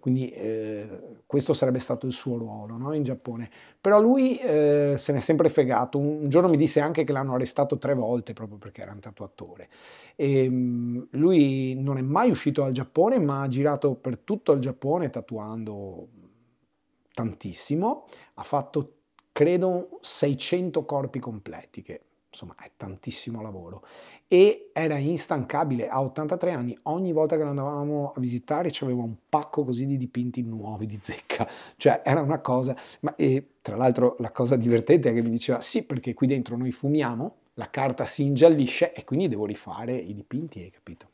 S2: Quindi eh, questo sarebbe stato il suo ruolo no? in Giappone. Però lui eh, se ne è sempre fregato. Un giorno mi disse anche che l'hanno arrestato tre volte proprio perché era un tatuatore. E, ehm, mh, lui non è mai uscito dal Giappone, ma ha girato per tutto il Giappone tatuando tantissimo. Ha fatto credo 600 corpi completi, che insomma è tantissimo lavoro, e era instancabile, a 83 anni ogni volta che lo andavamo a visitare c'aveva un pacco così di dipinti nuovi di zecca, cioè era una cosa, ma e, tra l'altro la cosa divertente è che mi diceva sì perché qui dentro noi fumiamo, la carta si ingiallisce e quindi devo rifare i dipinti, hai capito?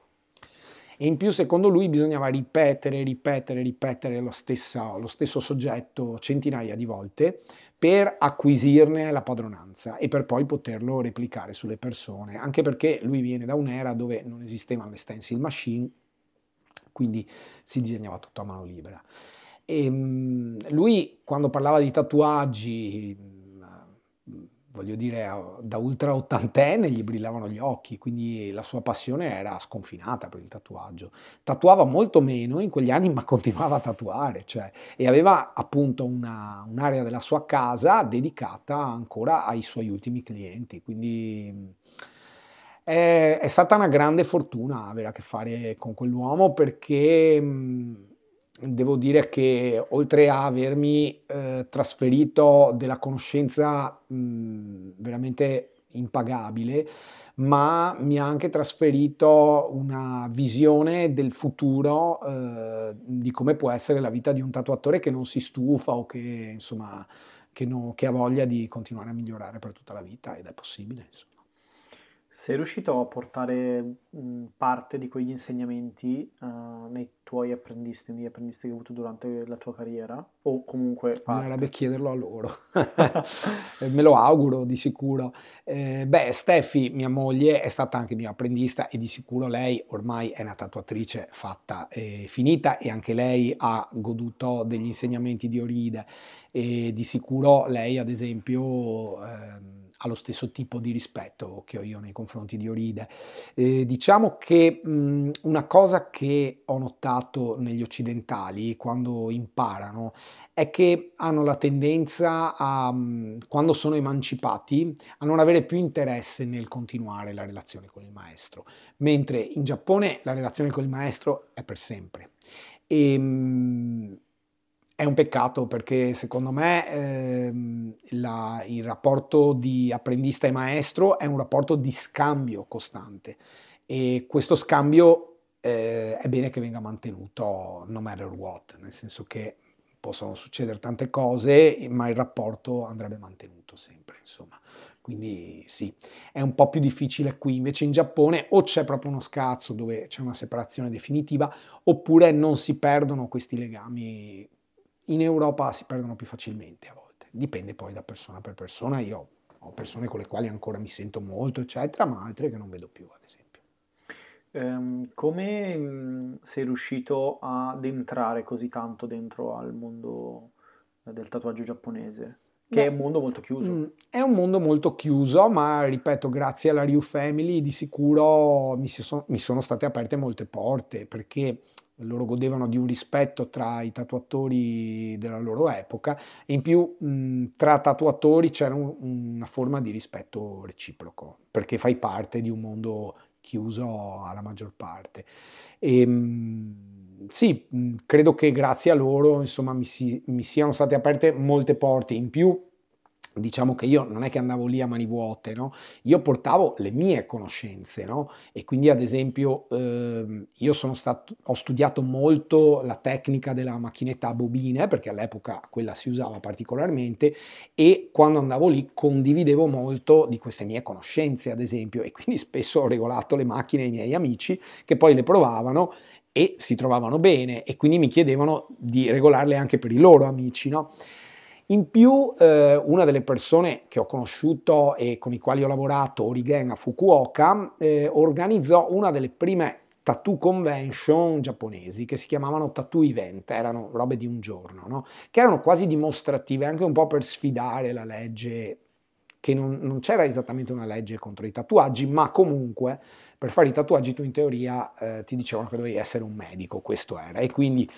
S2: e in più secondo lui bisognava ripetere, ripetere, ripetere lo, stessa, lo, stesso soggetto centinaia di volte per acquisirne la padronanza e per poi poterlo replicare sulle persone, anche perché lui viene da un'era dove non esistevano le stencil machine, quindi si disegnava tutto a mano libera. E ehm, lui quando parlava di tatuaggi voglio dire, da ultra ottantenne gli brillavano gli occhi, quindi la sua passione era sconfinata per il tatuaggio. Tatuava molto meno in quegli anni, ma continuava a tatuare, cioè, e aveva appunto una, un'area della sua casa dedicata ancora ai suoi ultimi clienti, quindi è, è stata una grande fortuna avere a che fare con quell'uomo perché... Mh, devo dire che oltre a avermi eh, trasferito della conoscenza mh, veramente impagabile, ma mi ha anche trasferito una visione del futuro eh, di come può essere la vita di un tatuatore che non si stufa o che insomma che, no, che ha voglia di continuare a migliorare per tutta la vita ed è possibile. Insomma.
S1: Sei riuscito a portare parte di quegli insegnamenti uh, nei tuoi apprendisti, negli apprendisti che hai avuto durante la tua carriera? O comunque... Bisognerebbe
S2: chiederlo a loro, *laughs* me lo auguro di sicuro. Eh, beh, Steffi, mia moglie, è stata anche mia apprendista e di sicuro lei ormai è una tatuatrice fatta e finita e anche lei ha goduto degli insegnamenti di Oride e di sicuro lei, ad esempio... Eh, ha lo stesso tipo di rispetto che ho io nei confronti di Oride. Eh, diciamo che mh, una cosa che ho notato negli occidentali quando imparano è che hanno la tendenza a, mh, quando sono emancipati, a non avere più interesse nel continuare la relazione con il maestro, mentre in Giappone la relazione con il maestro è per sempre. E, mh, è un peccato perché secondo me ehm, la, il rapporto di apprendista e maestro è un rapporto di scambio costante e questo scambio eh, è bene che venga mantenuto no matter what, nel senso che possono succedere tante cose, ma il rapporto andrebbe mantenuto sempre, insomma. Quindi sì, è un po' più difficile qui, invece in Giappone o c'è proprio uno scazzo dove c'è una separazione definitiva, oppure non si perdono questi legami in Europa si perdono più facilmente a volte, dipende poi da persona per persona, io ho persone con le quali ancora mi sento molto, eccetera, ma altre che non vedo più, ad esempio.
S1: Um, come mm, sei riuscito ad entrare così tanto dentro al mondo del tatuaggio giapponese? Che Beh, è un mondo molto chiuso. Mm,
S2: è un mondo molto chiuso, ma ripeto, grazie alla Ryu Family di sicuro mi, so, mi sono state aperte molte porte, perché loro godevano di un rispetto tra i tatuatori della loro epoca e in più mh, tra tatuatori c'era un, una forma di rispetto reciproco, perché fai parte di un mondo chiuso alla maggior parte. E, ehm, mh, sì, mh, credo che grazie a loro insomma, mi, si, mi siano state aperte molte porte in più diciamo che io non è che andavo lì a mani vuote, no? io portavo le mie conoscenze no? e quindi ad esempio ehm, io stato, ho studiato molto la tecnica della macchinetta a bobine perché all'epoca quella si usava particolarmente e quando andavo lì condividevo molto di queste mie conoscenze ad esempio e quindi spesso ho regolato le macchine ai miei amici che poi le provavano e si trovavano bene e quindi mi chiedevano di regolarle anche per i loro amici. No? In più, eh, una delle persone che ho conosciuto e con i quali ho lavorato, Origen a Fukuoka, eh, organizzò una delle prime tattoo convention giapponesi che si chiamavano tattoo event, erano robe di un giorno, no? che erano quasi dimostrative, anche un po' per sfidare la legge che non, non, c'era esattamente una legge contro i tatuaggi, ma comunque per fare i tatuaggi tu in teoria eh, ti dicevano che dovevi essere un medico, questo era. E quindi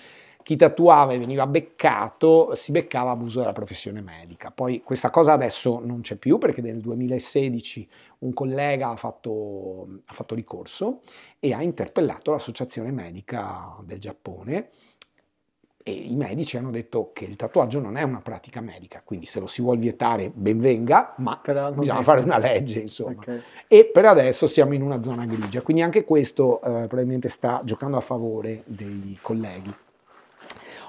S2: chi tatuava e veniva beccato si beccava abuso della professione medica. Poi questa cosa adesso non c'è più perché nel 2016 un collega ha fatto, ha fatto ricorso e ha interpellato l'associazione medica del Giappone e i medici hanno detto che il tatuaggio non è una pratica medica, quindi se lo si vuole vietare ben venga, ma bisogna fare una legge, insomma. Okay. E per adesso siamo in una zona grigia, quindi anche questo eh, probabilmente sta giocando a favore dei colleghi.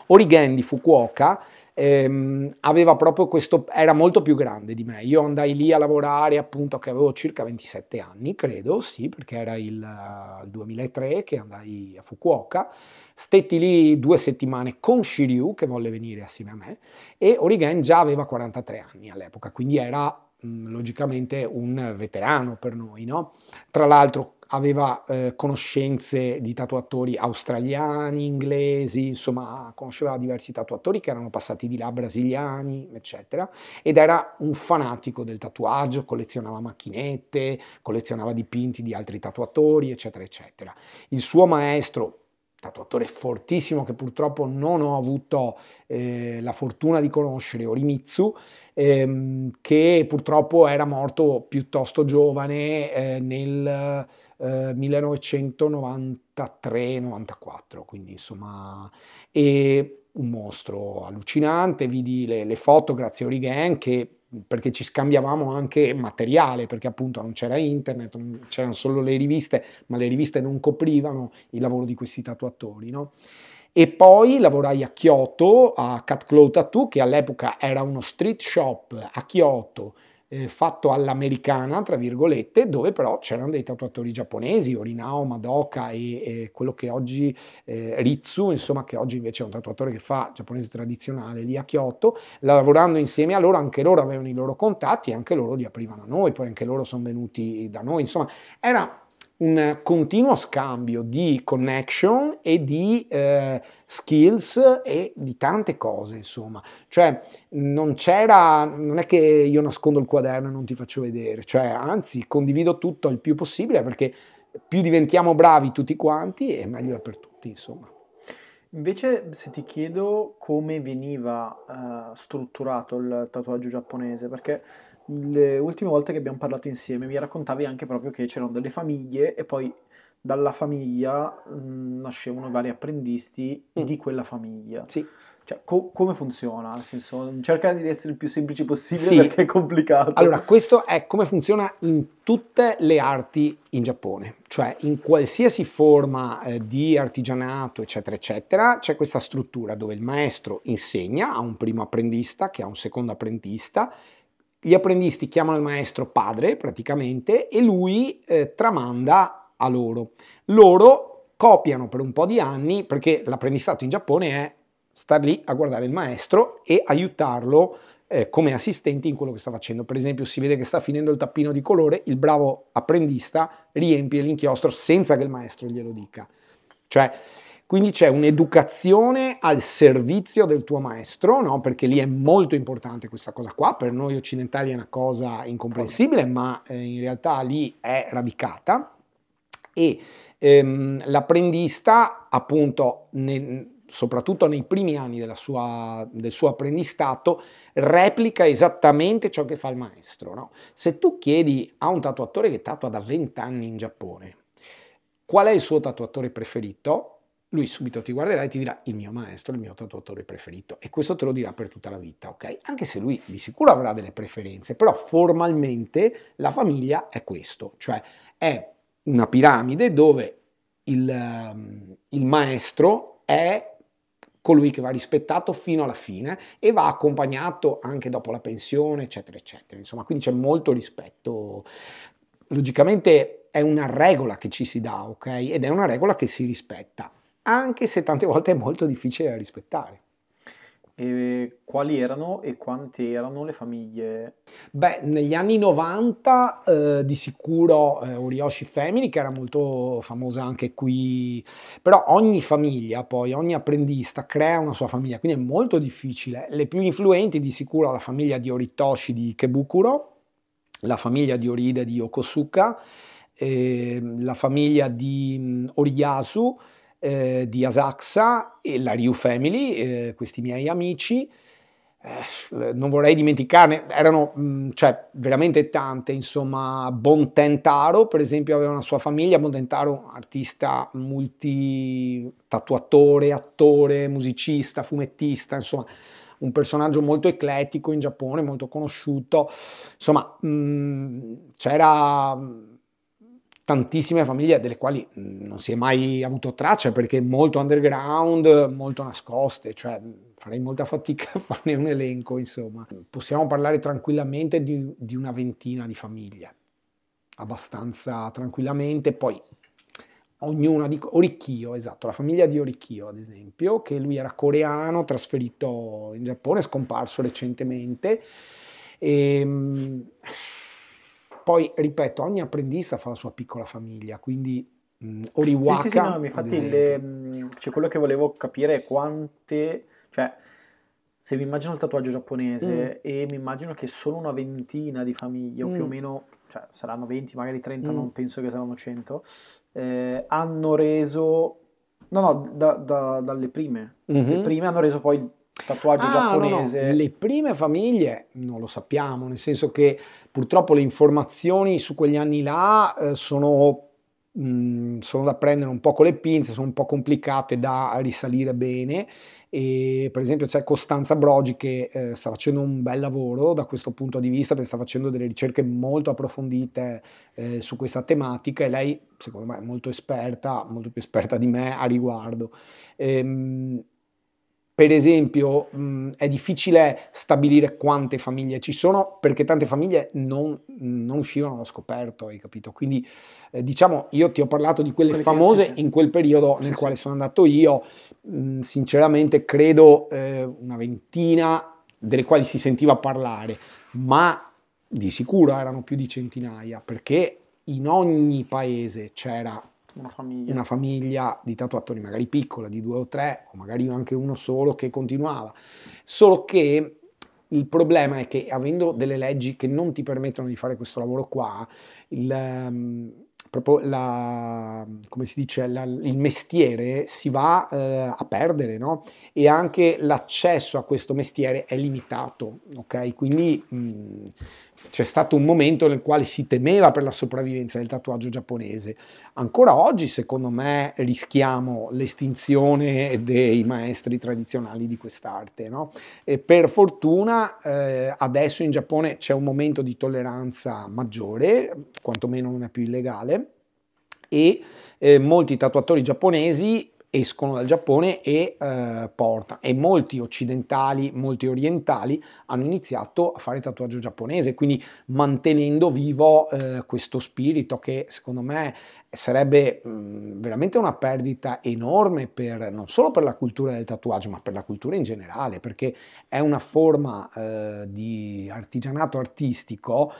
S2: Orighen di Fukuoka ehm, aveva proprio questo, era molto più grande di me. Io andai lì a lavorare appunto che avevo circa 27 anni, credo, sì, perché era il 2003 eh, che andai a Fukuoka. Stetti lì due settimane con Shiryu, che volle venire assieme a me, e Origen già aveva 43 anni all'epoca, quindi era mm, logicamente un veterano per noi, no? Tra l'altro aveva eh, conoscenze di tatuatori australiani, inglesi, insomma conosceva diversi tatuatori che erano passati di là, brasiliani, eccetera, ed era un fanatico del tatuaggio, collezionava macchinette, collezionava dipinti di altri tatuatori, eccetera, eccetera. Il suo maestro, tatuatore fortissimo che purtroppo non ho avuto eh, la fortuna di conoscere, Orimitsu, ehm, che purtroppo era morto piuttosto giovane eh, nel eh, 1993-94, quindi insomma... E, un mostro allucinante, vidi le, le foto grazie a Origen che perché ci scambiavamo anche materiale, perché appunto non c'era internet, non c'erano solo le riviste, ma le riviste non coprivano il lavoro di questi tatuatori, no? E poi lavorai a Kyoto, a Cat Claw Tattoo, che all'epoca era uno street shop a Kyoto, eh, fatto all'americana, tra virgolette, dove però c'erano dei tatuatori giapponesi, Orinao, Madoka e, e quello che oggi eh, Ritsu, insomma, che oggi invece è un tatuatore che fa giapponese tradizionale lì a Kyoto, lavorando insieme a loro, anche loro avevano i loro contatti e anche loro li aprivano a noi, poi anche loro sono venuti da noi, insomma, era un continuo scambio di connection e di eh, skills e di tante cose, insomma. Cioè, non c'era, non è che io nascondo il quaderno e non ti faccio vedere, cioè, anzi, condivido tutto il più possibile perché più diventiamo bravi tutti quanti e meglio è per tutti, insomma.
S1: Invece, se ti chiedo come veniva eh, strutturato il tatuaggio giapponese, perché le ultime volte che abbiamo parlato insieme mi raccontavi anche proprio che c'erano delle famiglie e poi dalla famiglia mh, nascevano vari apprendisti mm. di quella famiglia. Sì. Cioè, co- come funziona? Nel senso,
S2: cercare di essere il più semplice possibile sì. perché è complicato. Allora, questo è come funziona in tutte le arti in Giappone, cioè in qualsiasi forma eh, di artigianato, eccetera, eccetera, c'è questa struttura dove il maestro insegna a un primo apprendista che ha un secondo apprendista gli apprendisti chiamano il maestro padre praticamente e lui eh, tramanda a loro. Loro copiano per un po' di anni perché l'apprendistato in Giappone è star lì a guardare il maestro e aiutarlo eh, come assistenti in quello che sta facendo. Per esempio, si vede che sta finendo il tappino di colore, il bravo apprendista riempie l'inchiostro senza che il maestro glielo dica. Cioè, quindi c'è un'educazione al servizio del tuo maestro, no? perché lì è molto importante questa cosa qua, per noi occidentali è una cosa incomprensibile, ma eh, in realtà lì è radicata. E ehm, l'apprendista, appunto, ne, soprattutto nei primi anni sua, del suo apprendistato, replica esattamente ciò che fa il maestro. No? Se tu chiedi a un tatuatore che tatua da 20 anni in Giappone, qual è il suo tatuatore preferito? lui subito ti guarderà e ti dirà il mio maestro, il mio tatuatore preferito e questo te lo dirà per tutta la vita, ok? Anche se lui di sicuro avrà delle preferenze, però formalmente la famiglia è questo, cioè è una piramide dove il, ehm, il maestro è colui che va rispettato fino alla fine e va accompagnato anche dopo la pensione, eccetera, eccetera. Insomma, quindi c'è molto rispetto. Logicamente è una regola che ci si dà, ok? Ed è una regola che si rispetta anche se tante volte è molto difficile da rispettare.
S1: E quali erano e quante erano le famiglie?
S2: Beh, negli anni 90 eh, di sicuro eh, Uriyoshi Family, che era molto famosa anche qui, però ogni famiglia, poi ogni apprendista crea una sua famiglia, quindi è molto difficile. Le più influenti di sicuro la famiglia di Oritoshi di Kebukuro, la famiglia di Oride di Yokosuka, eh, la famiglia di Oriyasu, mm, eh, di Asaxa e la Ryu Family, eh, questi miei amici. Eh, non vorrei dimenticarne, erano mh, mm, cioè, veramente tante, insomma, Bontentaro per esempio aveva una sua famiglia, Bontentaro artista multi tatuatore, attore, musicista, fumettista, insomma, un personaggio molto eclettico in Giappone, molto conosciuto, insomma, mm, c'era mm, tantissime famiglie delle quali non si è mai avuto traccia perché molto underground, molto nascoste, cioè farei molta fatica a farne un elenco, insomma. Possiamo parlare tranquillamente di, di una ventina di famiglie, abbastanza tranquillamente, poi ognuna di Oricchio, esatto, la famiglia di Oricchio ad esempio, che lui era coreano, trasferito in Giappone, scomparso recentemente. E, ehm, poi, ripeto, ogni apprendista fa la sua piccola famiglia, quindi mh, mm, Oriwaka... Sì, sì, sì, no, infatti le,
S1: mm, cioè, quello che volevo capire è quante... Cioè, se mi immagino il tatuaggio giapponese mm. e mi immagino che solo una ventina di famiglie, mm. più o mm. meno, cioè saranno 20, magari 30, mm. non penso che saranno 100, eh, hanno reso... No, no,
S2: da, da,
S1: dalle prime. Mm-hmm. Le mhm. prime
S2: hanno reso poi il tatuaggio ah, giapponese. No, no. Le prime famiglie non lo sappiamo, nel senso che purtroppo le informazioni su quegli anni là eh, sono, mh, mm, sono, da prendere un po' con le pinze, sono un po' complicate da risalire bene. E, per esempio c'è Costanza Brogi che eh, sta facendo un bel lavoro da questo punto di vista perché sta facendo delle ricerche molto approfondite eh, su questa tematica e lei secondo me è molto esperta, molto più esperta di me a riguardo. Ehm, per esempio, mh, mm, è difficile stabilire quante famiglie ci sono perché tante famiglie non, non uscivano allo scoperto, hai capito? Quindi, eh, diciamo, io ti ho parlato di quelle, quelle famose in quel periodo nel sì, quale sono andato io. Mh, mm, sinceramente, credo eh, una ventina delle quali si sentiva parlare, ma di sicuro erano più di centinaia perché in ogni paese c'era una famiglia. una famiglia di tatuatori, magari piccola, di due o tre, o magari anche uno solo che continuava. Solo che il problema è che avendo delle leggi che non ti permettono di fare questo lavoro qua, il, ehm, proprio la, come si dice, la, il mestiere si va eh, a perdere, no? E anche l'accesso a questo mestiere è limitato, ok? Quindi... Mh, mm, c'è stato un momento nel quale si temeva per la sopravvivenza del tatuaggio giapponese. Ancora oggi, secondo me, rischiamo l'estinzione dei maestri tradizionali di quest'arte. No? E per fortuna eh, adesso in Giappone c'è un momento di tolleranza maggiore, quantomeno non è più illegale, e eh, molti tatuatori giapponesi escono dal Giappone e eh, portano. E molti occidentali, molti orientali hanno iniziato a fare tatuaggio giapponese, quindi mantenendo vivo eh, questo spirito che secondo me sarebbe mh, mm, veramente una perdita enorme per, non solo per la cultura del tatuaggio, ma per la cultura in generale, perché è una forma eh, di artigianato artistico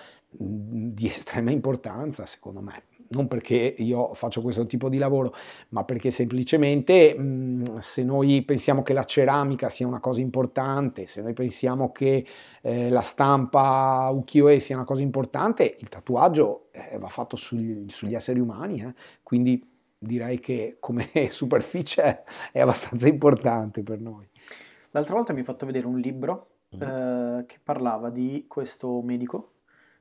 S2: mm, di estrema importanza, secondo me non perché io faccio questo tipo di lavoro, ma perché semplicemente mh, mhmm, se noi pensiamo che la ceramica sia una cosa importante, se noi pensiamo che eh, la stampa ukiyo-e sia una cosa importante, il tatuaggio eh, va fatto sugli, sugli esseri umani, eh? quindi direi che come *laughs* superficie è abbastanza importante per noi.
S1: L'altra volta mi hai fatto vedere
S2: un libro mm-hmm.
S1: che parlava di questo medico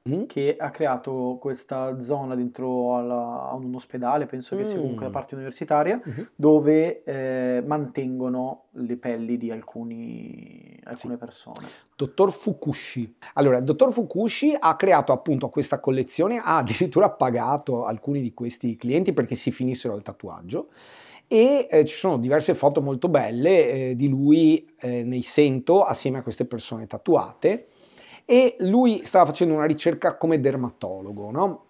S1: mm. che ha creato questa zona dentro alla, a un ospedale, penso che sia comunque la mm. parte universitaria, mm-hmm. dove eh, mantengono le pelli di alcuni, alcune sì. persone.
S2: Dottor Fukushi. Allora, il dottor Fukushi ha creato appunto questa collezione, ha addirittura pagato alcuni di questi clienti perché si finissero il tatuaggio e eh, ci sono diverse foto molto belle eh, di lui eh, nei Sento assieme a queste persone tatuate e lui stava facendo una ricerca come dermatologo, no?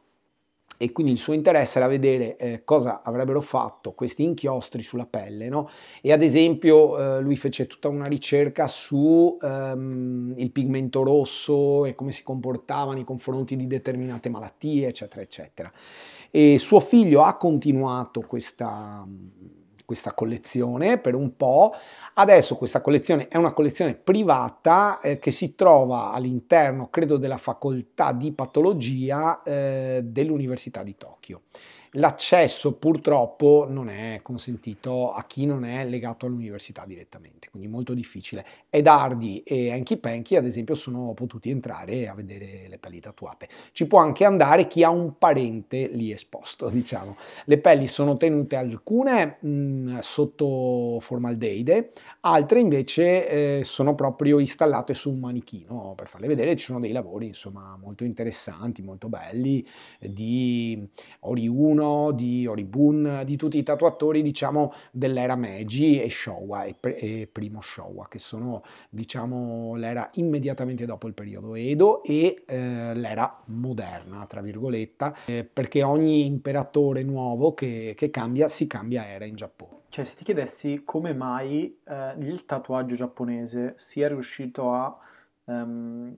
S2: e quindi il suo interesse era vedere eh, cosa avrebbero fatto questi inchiostri sulla pelle. No? E ad esempio eh, lui fece tutta una ricerca sul ehm, pigmento rosso e come si comportava nei confronti di determinate malattie, eccetera, eccetera. E suo figlio ha continuato questa, questa collezione per un po' Adesso questa collezione è una collezione privata eh, che si trova all'interno, credo, della facoltà di patologia eh, dell'Università di Tokyo l'accesso purtroppo non è consentito a chi non è legato all'università direttamente, quindi molto difficile. Ed Hardy e Enki Penki ad esempio sono potuti entrare a vedere le pelli tatuate. Ci può anche andare chi ha un parente lì esposto, *laughs* diciamo. Le pelli sono tenute alcune mh, mm, sotto formaldeide, altre invece eh, sono proprio installate su un manichino per farle vedere, ci sono dei lavori insomma molto interessanti, molto belli, di Oriuno, uno, di Oribun, di tutti i tatuatori diciamo dell'era Meiji e Showa e, e primo Showa che sono diciamo l'era immediatamente dopo il periodo Edo e eh, l'era moderna tra virgolette eh, perché ogni imperatore nuovo che, che cambia si cambia era in Giappone. Cioè, se ti
S1: chiedessi come mai eh, il tatuaggio giapponese sia riuscito a, um,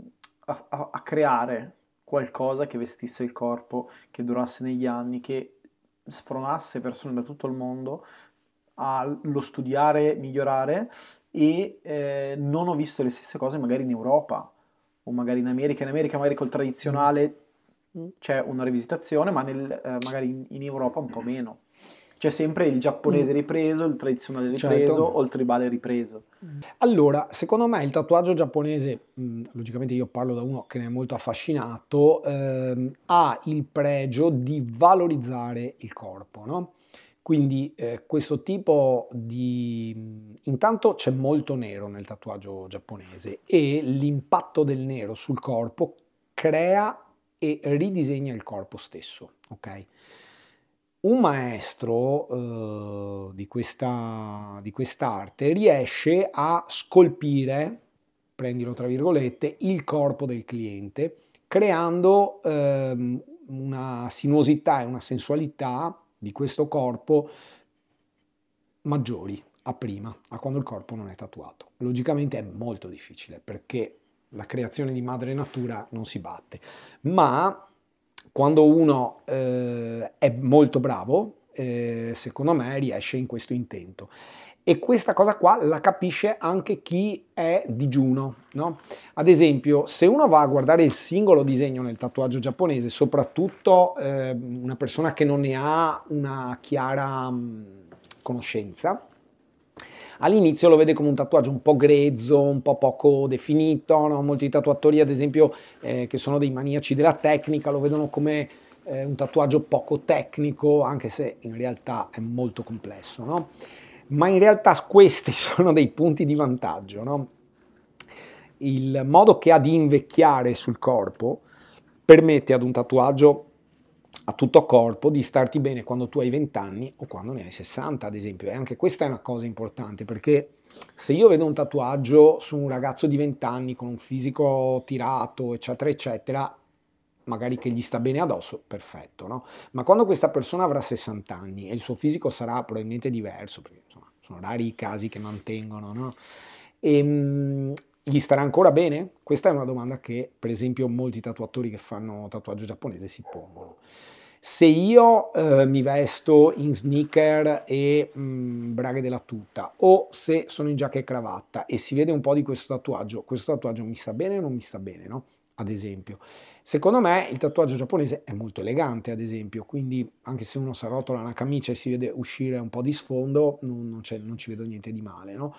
S1: a, a, creare qualcosa che vestisse il corpo, che durasse negli anni, che spronasse persone da tutto il mondo allo studiare, migliorare e eh, non ho visto le stesse cose magari in Europa o magari in America, in America magari col tradizionale mm. c'è una rivisitazione, ma nel, eh, magari in, in Europa un po' mm. meno. C'è sempre il giapponese mm. ripreso, il tradizionale certo. ripreso certo. o il tribale ripreso.
S2: Mm. Allora, secondo me il tatuaggio giapponese, mm, logicamente io parlo da uno che ne è molto affascinato, ehm, ha il pregio di valorizzare il corpo, no? Quindi eh, questo tipo di... Intanto c'è molto nero nel tatuaggio giapponese e l'impatto del nero sul corpo crea e ridisegna il corpo stesso, ok? un maestro eh, di, questa, di quest'arte riesce a scolpire, prendilo tra virgolette, il corpo del cliente, creando eh, una sinuosità e una sensualità di questo corpo maggiori a prima, a quando il corpo non è tatuato. Logicamente è molto difficile perché la creazione di madre natura non si batte, ma quando uno eh, è molto bravo, eh, secondo me riesce in questo intento. E questa cosa qua la capisce anche chi è digiuno. No? Ad esempio, se uno va a guardare il singolo disegno nel tatuaggio giapponese, soprattutto eh, una persona che non ne ha una chiara mh, mm, conoscenza, all'inizio lo vede come un tatuaggio un po' grezzo, un po' poco definito, no? molti tatuatori ad esempio eh, che sono dei maniaci della tecnica lo vedono come eh, un tatuaggio poco tecnico, anche se in realtà è molto complesso, no? ma in realtà questi *laughs* sono dei punti di vantaggio. No? Il modo che ha di invecchiare sul corpo permette ad un tatuaggio a tutto corpo di starti bene quando tu hai 20 anni o quando ne hai 60, ad esempio. E anche questa è una cosa importante perché se io vedo un tatuaggio su un ragazzo di 20 anni con un fisico tirato, eccetera, eccetera, magari che gli sta bene addosso, perfetto, no? Ma quando questa persona avrà 60 anni e il suo fisico sarà probabilmente diverso, perché insomma, sono rari i casi che mantengono, no? E, ehm, gli starà ancora bene? Questa è una domanda che, per esempio, molti tatuatori che fanno tatuaggio giapponese si pongono. Se io eh, mi vesto in sneaker e mh, mm, braghe della tuta o se sono in giacca e cravatta e si vede un po' di questo tatuaggio, questo tatuaggio mi sta bene o non mi sta bene, no? Ad esempio. Secondo me il tatuaggio giapponese è molto elegante, ad esempio, quindi anche se uno si arrotola una camicia e si vede uscire un po' di sfondo, non, non, non ci vedo niente di male, no?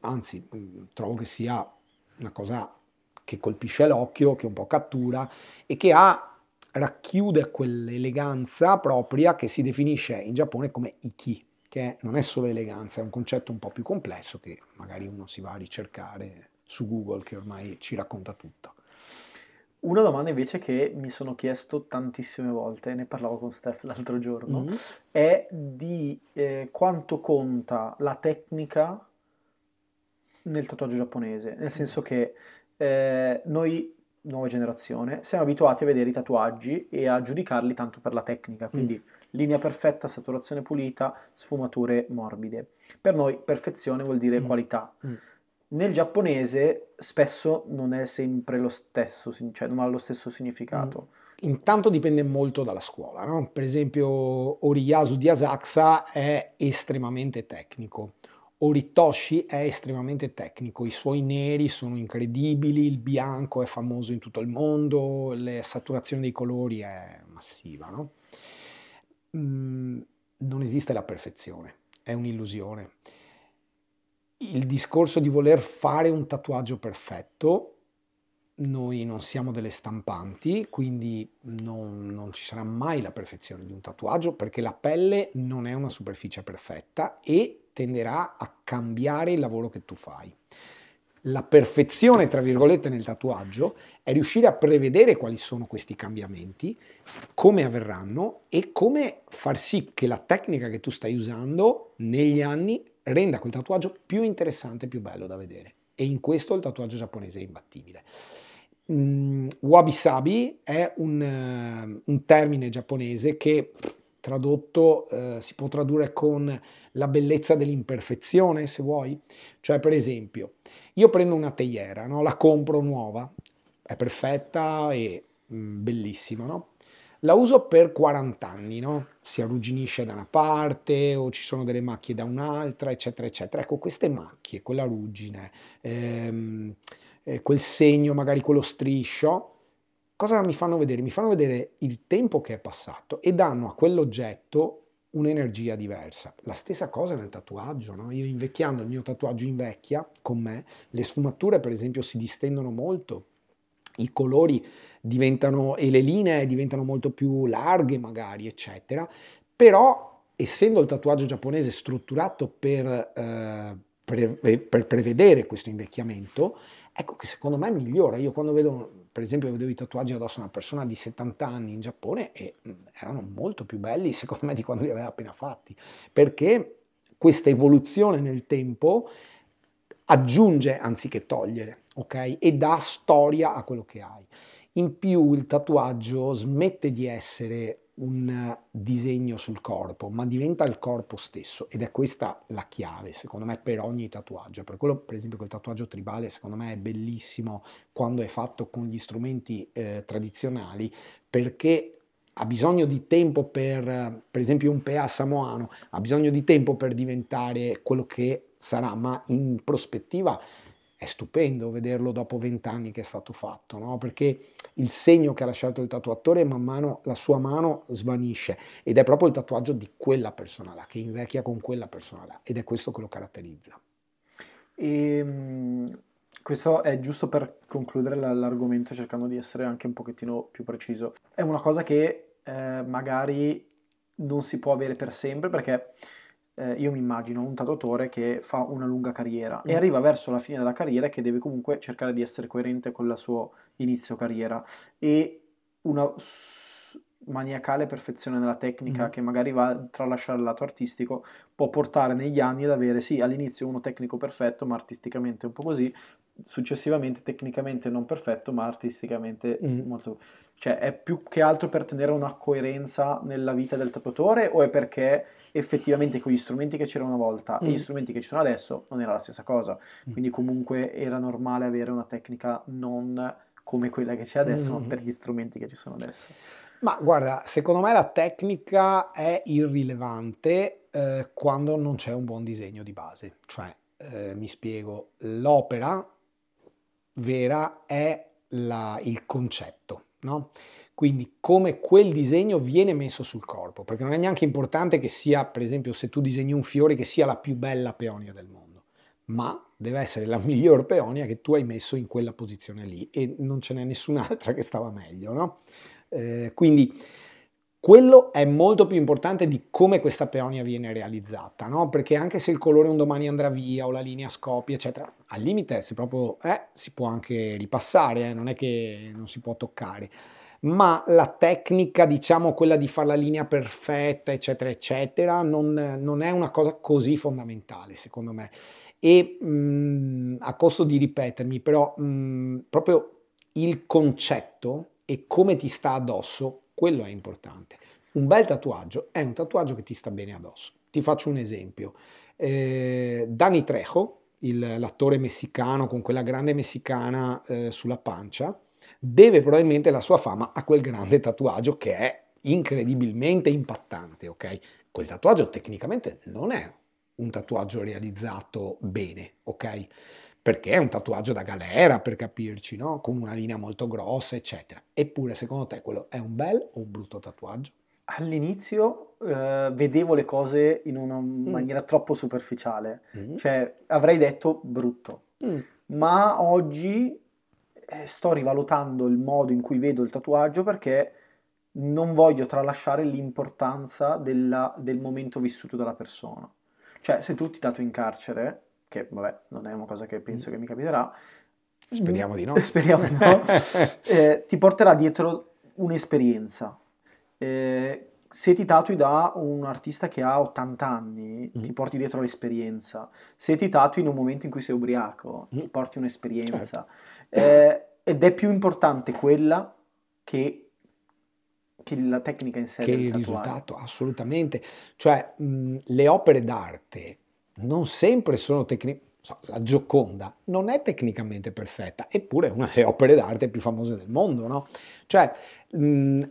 S2: Anzi, mm, trovo che sia una cosa che colpisce l'occhio, che un po' cattura e che ha racchiude quell'eleganza propria che si definisce in Giappone come Iki, che non è solo eleganza, è un concetto un po' più complesso che magari uno si va a ricercare su Google che ormai ci racconta tutto. Una domanda invece
S1: che mi sono chiesto tantissime volte, ne parlavo con Steph l'altro giorno, mm-hmm. è di eh, quanto conta la tecnica nel tatuaggio giapponese, nel senso mm. che eh, noi nuova generazione, siamo abituati a vedere i tatuaggi e a giudicarli tanto per la tecnica, mm. quindi mm. linea perfetta, saturazione pulita, sfumature morbide. Per noi perfezione vuol dire mm. qualità. Mm. Nel giapponese spesso non è sempre lo stesso, cioè non ha lo stesso significato. Mm.
S2: Intanto dipende molto dalla scuola, no? per esempio Oriyasu di Asakusa è estremamente tecnico, Oritoshi è estremamente tecnico, i suoi neri sono incredibili, il bianco è famoso in tutto il mondo, la saturazione dei colori è massiva. No? Mm, non esiste la perfezione, è un'illusione. Il discorso di voler fare un tatuaggio perfetto noi non siamo delle stampanti, quindi non, non, ci sarà mai la perfezione di un tatuaggio perché la pelle non è una superficie perfetta e tenderà a cambiare il lavoro che tu fai. La perfezione, tra virgolette, nel tatuaggio è riuscire a prevedere quali sono questi cambiamenti, come avverranno e come far sì che la tecnica che tu stai usando negli anni renda quel tatuaggio più interessante e più bello da vedere. E in questo il tatuaggio giapponese è imbattibile. Mm, wabi Sabi è un, eh, un termine giapponese che tradotto eh, si può tradurre con la bellezza dell'imperfezione, se vuoi. Cioè, per esempio, io prendo una teiera, no? la compro nuova, è perfetta e mh, mm, bellissima, no? La uso per 40 anni, no? Si arrugginisce da una parte o ci sono delle macchie da un'altra, eccetera, eccetera. Ecco, queste macchie, quella ruggine, ehm, eh, quel segno, magari quello striscio, Cosa mi fanno vedere? Mi fanno vedere il tempo che è passato e danno a quell'oggetto un'energia diversa. La stessa cosa nel tatuaggio, no? io invecchiando il mio tatuaggio invecchia con me, le sfumature per esempio si distendono molto, i colori diventano e le linee diventano molto più larghe magari, eccetera, però essendo il tatuaggio giapponese strutturato per, eh, pre, per prevedere questo invecchiamento, ecco che secondo me migliora. Io quando vedo per esempio vedevo i tatuaggi addosso a una persona di 70 anni in Giappone e mm, erano molto più belli *laughs* secondo me di quando li aveva appena fatti, perché questa evoluzione nel tempo aggiunge anziché togliere, ok? E dà storia a quello che hai. In più il tatuaggio smette di essere un eh, disegno sul corpo, ma diventa il corpo stesso ed è questa la chiave, secondo me, per ogni tatuaggio. Per quello, per esempio, quel tatuaggio tribale, secondo me, è bellissimo quando è fatto con gli strumenti eh, tradizionali, perché ha bisogno di tempo per, per esempio, un PA samoano, ha bisogno di tempo per diventare quello che sarà, ma in prospettiva è stupendo vederlo dopo vent'anni che è stato fatto, no? perché il segno che ha lasciato il tatuatore man mano la sua mano svanisce ed è proprio il tatuaggio di quella persona là, che invecchia con quella persona là ed è questo che lo caratterizza.
S1: E, ehm, questo è giusto per concludere l'argomento cercando di essere anche un pochettino più preciso. È una cosa che eh, magari non si può avere per sempre perché eh, io mi immagino un tatuatore che fa una lunga carriera mm. e arriva verso la fine della carriera e che deve comunque cercare di essere coerente con la sua inizio carriera e una maniacale perfezione della tecnica mm che magari va a tralasciare il lato artistico può portare negli anni ad avere sì all'inizio uno tecnico perfetto ma artisticamente un po' così successivamente tecnicamente non perfetto ma artisticamente mm molto cioè è più che altro per tenere una coerenza nella vita del tatuatore o è perché effettivamente con gli strumenti che c'erano una volta mm e gli mm-hmm. strumenti che ci sono adesso non era la stessa cosa quindi comunque era normale avere una tecnica non come quella che c'è adesso, ma per gli strumenti che ci sono adesso.
S2: Ma guarda, secondo me la tecnica è irrilevante eh, quando non c'è un buon disegno di base. Cioè, eh, mi spiego, l'opera vera è la, il concetto, no? Quindi come quel disegno viene messo sul corpo, perché non è neanche importante che sia, per esempio, se tu disegni un fiore, che sia la più bella peonia del mondo, ma deve essere la *laughs* miglior peonia che tu hai messo in quella posizione lì e non ce n'è nessun'altra che stava meglio, no? Eh, quindi quello è molto più importante di come questa peonia viene realizzata, no? perché anche se il colore un domani andrà via o la linea scoppia, eccetera, al limite se proprio eh, si può anche ripassare, eh, non è che non si può toccare, ma la tecnica, diciamo quella di fare la linea perfetta, eccetera, eccetera, non, non è una cosa così fondamentale secondo me. E mh, mm, a costo di ripetermi, però mh, mm, proprio il concetto e come ti sta addosso, quello è importante. Un bel tatuaggio è un tatuaggio che ti sta bene addosso. Ti faccio un esempio. Eh, Dani Trejo, il, l'attore messicano con quella grande messicana eh, sulla pancia, deve probabilmente la sua fama a quel grande tatuaggio che è incredibilmente impattante, ok? Quel tatuaggio tecnicamente non è un tatuaggio realizzato bene, ok? perché è un tatuaggio da galera, per capirci, no? con una linea molto grossa, eccetera. Eppure, secondo te, quello è un bel o un brutto tatuaggio?
S1: All'inizio eh, vedevo le cose in una mm. maniera mm. troppo superficiale, mm. cioè avrei detto brutto, mm. ma oggi eh, sto rivalutando il modo in cui vedo il tatuaggio perché non voglio tralasciare l'importanza della, del momento vissuto dalla persona. Cioè, se tu ti dato in carcere, che vabbè non è una cosa che penso mm. che mi capiterà.
S2: Speriamo di no. *laughs* Speriamo di
S1: no. *laughs* eh, ti porterà dietro un'esperienza. Eh, se ti tatui da un artista che ha 80 anni, mm. ti porti dietro l'esperienza. Se ti tatui in un momento in cui sei ubriaco, mm. ti porti un'esperienza. Certo. Eh, ed è
S2: più importante quella che, che la tecnica in sé. Che il tatuaggio. risultato, assolutamente. Cioè, mh, le opere d'arte non sempre sono tecniche. La Gioconda non è tecnicamente perfetta, eppure è una delle opere d'arte più famose del mondo, no? Cioè,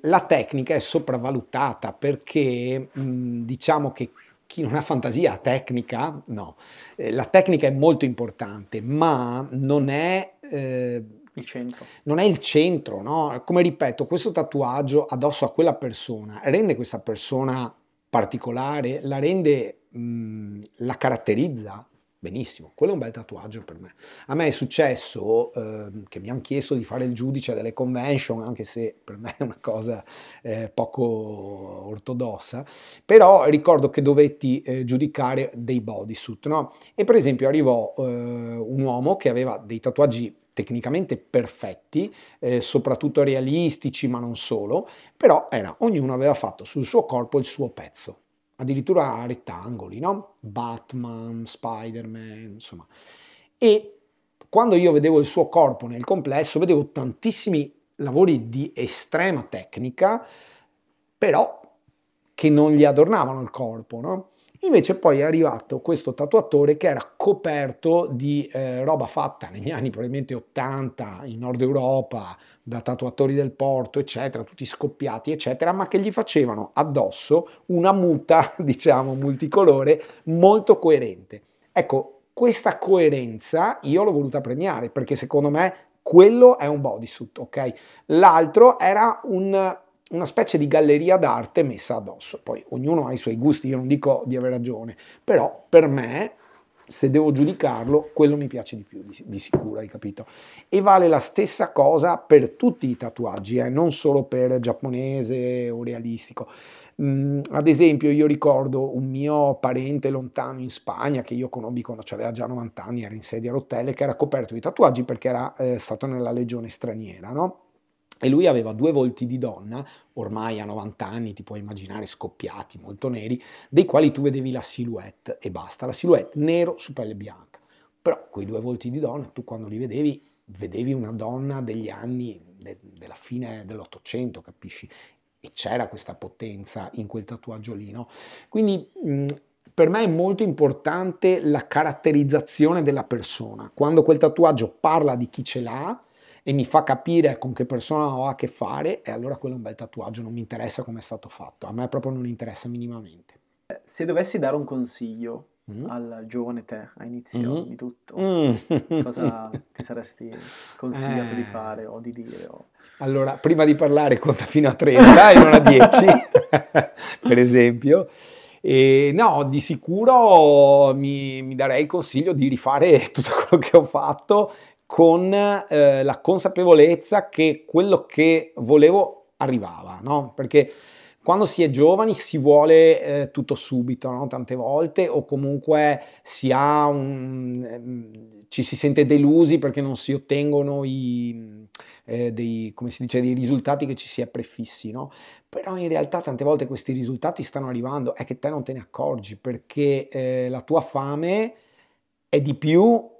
S2: la tecnica è sopravvalutata perché diciamo che chi non ha fantasia ha tecnica, no. Eh, la tecnica è molto importante, ma non è... Eh, il centro. Non è il centro, no? Come ripeto, questo tatuaggio addosso a quella persona rende questa persona particolare, la rende mh, la caratterizza benissimo. Quello è un bel tatuaggio per me. A me è successo eh, che mi hanno chiesto di fare il giudice delle convention, anche se per me è una cosa eh, poco ortodossa, però ricordo che dovetti eh, giudicare dei bodysuit, no? E per esempio arrivò eh, un uomo che aveva dei tatuaggi tecnicamente perfetti, eh, soprattutto realistici, ma non solo, però era, ognuno aveva fatto sul suo corpo il suo pezzo addirittura rettangoli, no? Batman, Spider-Man, insomma. E quando io vedevo il suo corpo nel complesso, vedevo tantissimi lavori di estrema tecnica, però che non gli adornavano il corpo, no? Invece poi è arrivato questo tatuatore che era coperto di eh, roba fatta negli *laughs* anni probabilmente 80 in Nord Europa da tatuatori del porto, eccetera, tutti scoppiati, eccetera, ma che gli facevano addosso una muta, *laughs* diciamo, multicolore molto coerente. Ecco, questa coerenza io l'ho voluta premiare perché secondo me quello è un bodysuit, ok? L'altro era un una specie di galleria d'arte messa addosso. Poi ognuno ha i suoi gusti, io non dico di aver ragione, però per me, se devo giudicarlo, quello mi piace di più, di, di sicuro, hai capito? E vale la stessa cosa per tutti i tatuaggi, eh? non solo per giapponese o realistico. Mm, ad esempio, io ricordo un mio parente lontano in Spagna che io conobbi quando aveva già 90 anni, era in sedia a rotelle, che era coperto di tatuaggi perché era eh, stato nella legione straniera, no? E lui aveva due volti di donna, ormai a 90 anni, ti puoi immaginare scoppiati, molto neri, dei quali tu vedevi la silhouette e basta, la silhouette nero su pelle bianca. Però quei due volti di donna, tu quando li vedevi, vedevi una donna degli anni de, della fine dell'Ottocento, capisci? E c'era questa potenza in quel tatuaggio lì, no? Quindi mh, per me è molto importante la caratterizzazione della persona. Quando quel tatuaggio parla di chi ce l'ha, e mi fa capire con che persona ho a che fare, e allora quello è un bel tatuaggio, non mi interessa come è stato fatto, a me proprio non interessa minimamente.
S1: Se dovessi dare un consiglio mm. al giovane te a
S2: inizio mm. di tutto, mm. cosa ti
S1: saresti consigliato eh. di fare o di dire?
S2: O... Allora, prima di parlare conta fino a 30 e non a 10, *laughs* per esempio. E no, di sicuro mi, mi, darei il consiglio di rifare tutto quello che ho fatto con eh, la consapevolezza che quello che volevo arrivava, no? Perché quando si è giovani si vuole eh, tutto subito, no? tante volte, o comunque si un, ehm, ci si sente delusi perché non si ottengono i, eh, dei, si dice, dei, risultati che ci si è prefissi. No? Però in realtà tante volte questi risultati stanno arrivando, è che te non te ne accorgi perché eh, la tua fame è di più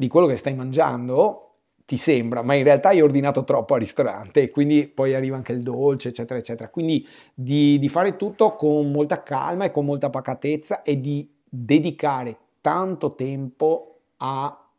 S2: di quello che stai mangiando, ti sembra, ma in realtà hai ordinato troppo al ristorante e quindi poi arriva anche il dolce, eccetera, eccetera. Quindi di, di fare tutto con molta calma e con molta pacatezza e di dedicare tanto tempo a,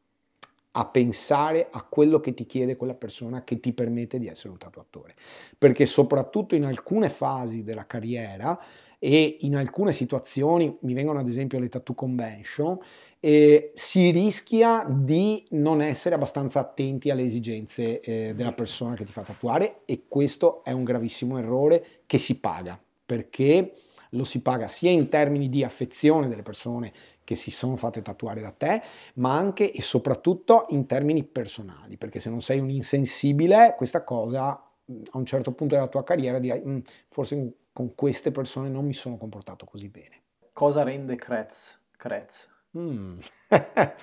S2: a, pensare a quello che ti chiede quella persona che ti permette di essere un tatuatore. Perché soprattutto in alcune fasi della carriera e in alcune situazioni, mi vengono ad esempio le tattoo convention, eh, si rischia di non essere abbastanza attenti alle esigenze eh, della persona che ti fa tatuare e questo è un gravissimo errore che si paga perché lo si paga sia in termini di affezione delle persone che si sono fatte tatuare da te, ma anche e soprattutto in termini personali, perché se non sei un insensibile, questa cosa mm, a un certo punto della tua carriera dirai mm, forse con queste persone non mi sono comportato così bene.
S1: Cosa rende Kretz? Kretz
S2: Mm. *laughs*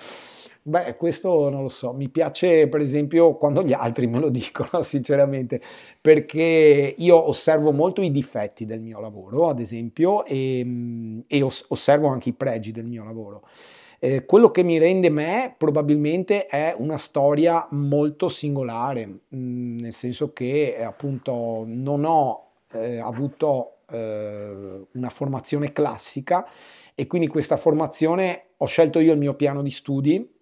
S2: Beh, questo non lo so, mi piace per esempio quando gli altri me lo dicono *laughs* sinceramente, perché io osservo molto i difetti del mio lavoro, ad esempio, e, mm, e os- osservo anche i pregi del mio lavoro. Eh, quello che mi rende me probabilmente è una storia molto singolare, mh, mm, nel senso che eh, appunto non ho eh, avuto eh, una formazione classica e quindi questa formazione ho scelto io il mio piano di studi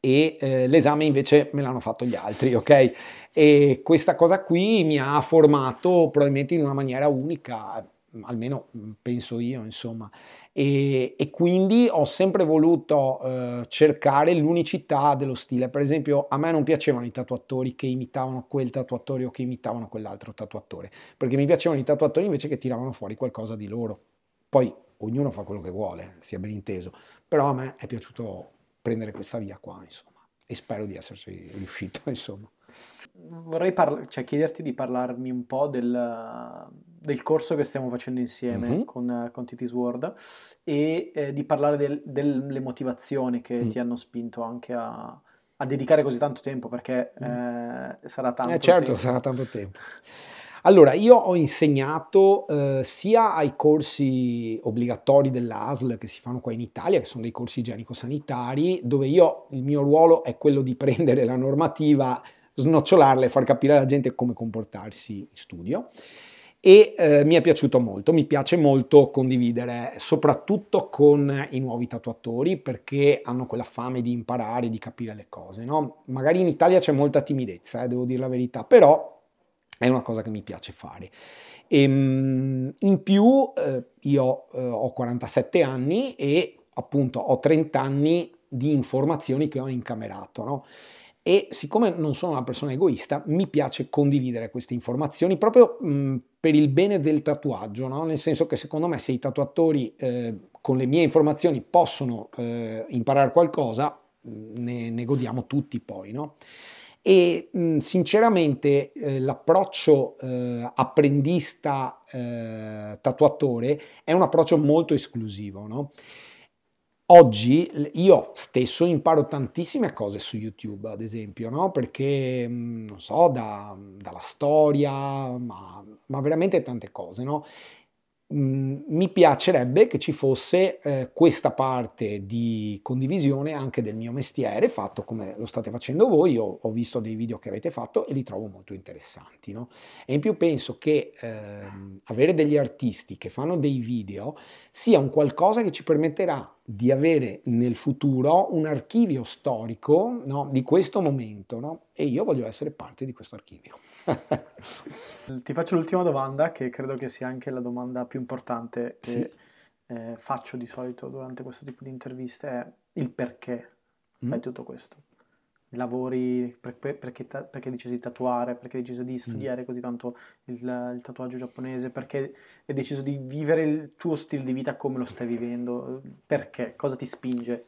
S2: e eh, l'esame invece me l'hanno fatto gli altri, ok? E questa cosa qui mi ha formato probabilmente in una maniera unica, almeno penso io, insomma. E, e quindi ho sempre voluto eh, cercare l'unicità dello stile. Per esempio, a me non piacevano i tatuatori che imitavano quel tatuatore o che imitavano quell'altro tatuatore, perché mi piacevano i tatuatori invece che tiravano fuori qualcosa di loro. Poi ognuno fa quello che vuole, sia ben inteso, però a me è piaciuto prendere questa via qua, insomma, e spero di esserci riuscito, *laughs* insomma.
S1: Vorrei cioè, chiederti di parlarmi un po' del, del corso che stiamo facendo insieme mm-hmm. con, con Titis World e eh, di parlare del, delle motivazioni che mm. ti hanno spinto anche a, a dedicare così tanto tempo perché mm. eh, sarà
S2: eh, tanto eh certo tempo. sarà tanto tempo allora, io ho insegnato eh, sia ai corsi obbligatori dell'ASL che si fanno qua in Italia, che sono dei corsi igienico-sanitari, dove io il mio ruolo è quello di *laughs* prendere la normativa, snocciolarla e far capire alla gente come comportarsi in studio e eh, mi è piaciuto molto, mi piace molto condividere, soprattutto con i nuovi tatuatori perché hanno quella fame di imparare, di capire le cose, no? Magari in Italia c'è molta timidezza, eh, devo dire la verità, però è una cosa che mi piace fare. E, ehm, in più eh, io eh, ho 47 anni e appunto ho 30 anni di informazioni che ho incamerato, no? E siccome non sono una persona egoista, mi piace condividere queste informazioni proprio mh, mm, per il bene del tatuaggio, no? nel senso che secondo me se i tatuatori eh, con le mie informazioni possono eh, imparare qualcosa, mm, ne, ne godiamo tutti poi. No? e mh, sinceramente eh, l'approccio eh, apprendista eh, tatuatore è un approccio molto esclusivo. No? Oggi io stesso imparo tantissime cose su YouTube, ad esempio, no? perché mh, non so, da, dalla storia, ma, ma, veramente tante cose. No? Mm, mi piacerebbe che ci fosse eh, questa parte di condivisione anche del mio mestiere, fatto come lo state facendo voi, Io ho visto dei video che avete fatto e li trovo molto interessanti. No? E in più penso che eh, avere degli artisti che fanno dei video sia un qualcosa che ci permetterà di avere nel futuro un archivio storico no, di questo momento no? e io voglio essere parte di questo archivio.
S1: *laughs* Ti faccio l'ultima domanda, che credo che
S2: sia anche la domanda più
S1: importante che sì. eh, faccio di solito durante questo tipo di interviste, è il perché mm. fai tutto questo. Lavori, per, per, perché, perché hai deciso di tatuare, perché hai deciso di mm. studiare mm. così tanto il, il, tatuaggio giapponese, perché hai deciso di vivere il tuo stile di vita come lo stai vivendo, eh, perché, cosa ti spinge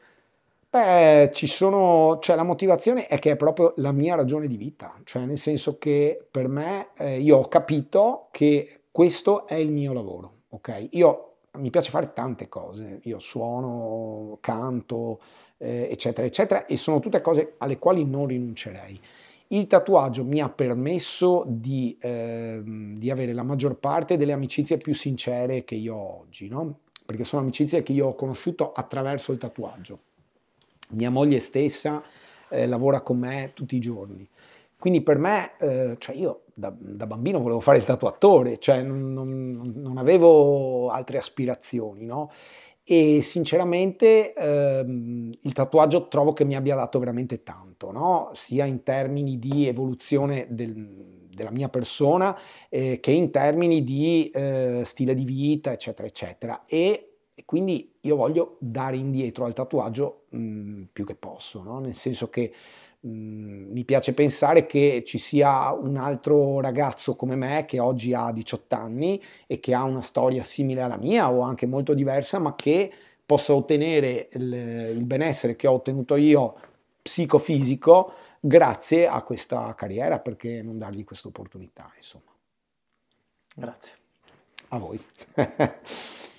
S2: Beh, ci sono, cioè la motivazione è che è proprio la mia ragione di vita, cioè nel senso che per me eh, io ho capito che questo è il mio lavoro, ok? Io mi piace fare tante cose, io suono, canto, eh, eccetera, eccetera, e sono tutte cose alle quali non rinuncerei. Il tatuaggio mi ha permesso di, eh, di avere la maggior parte delle amicizie più sincere che io ho oggi, no? perché sono amicizie che io ho conosciuto attraverso il tatuaggio. Mia moglie stessa eh, lavora con me tutti i giorni. Quindi per me, eh, cioè io da, da, bambino volevo fare il tatuatore, cioè non, non, non avevo altre aspirazioni, no? E sinceramente ehm, il tatuaggio trovo che mi abbia dato veramente tanto, no? Sia in termini di evoluzione del, della mia persona eh, che in termini di eh, stile di vita, eccetera, eccetera. E e quindi io voglio dare indietro al tatuaggio mh, mm, più che posso, no? nel senso che mh, mm, mi piace pensare che ci sia un altro ragazzo come me che oggi ha 18 anni e che ha una storia simile alla mia o anche molto diversa, ma che possa ottenere il, il benessere che ho ottenuto io psicofisico grazie a questa carriera, perché non dargli questa opportunità, insomma. Grazie. A voi.
S1: *laughs*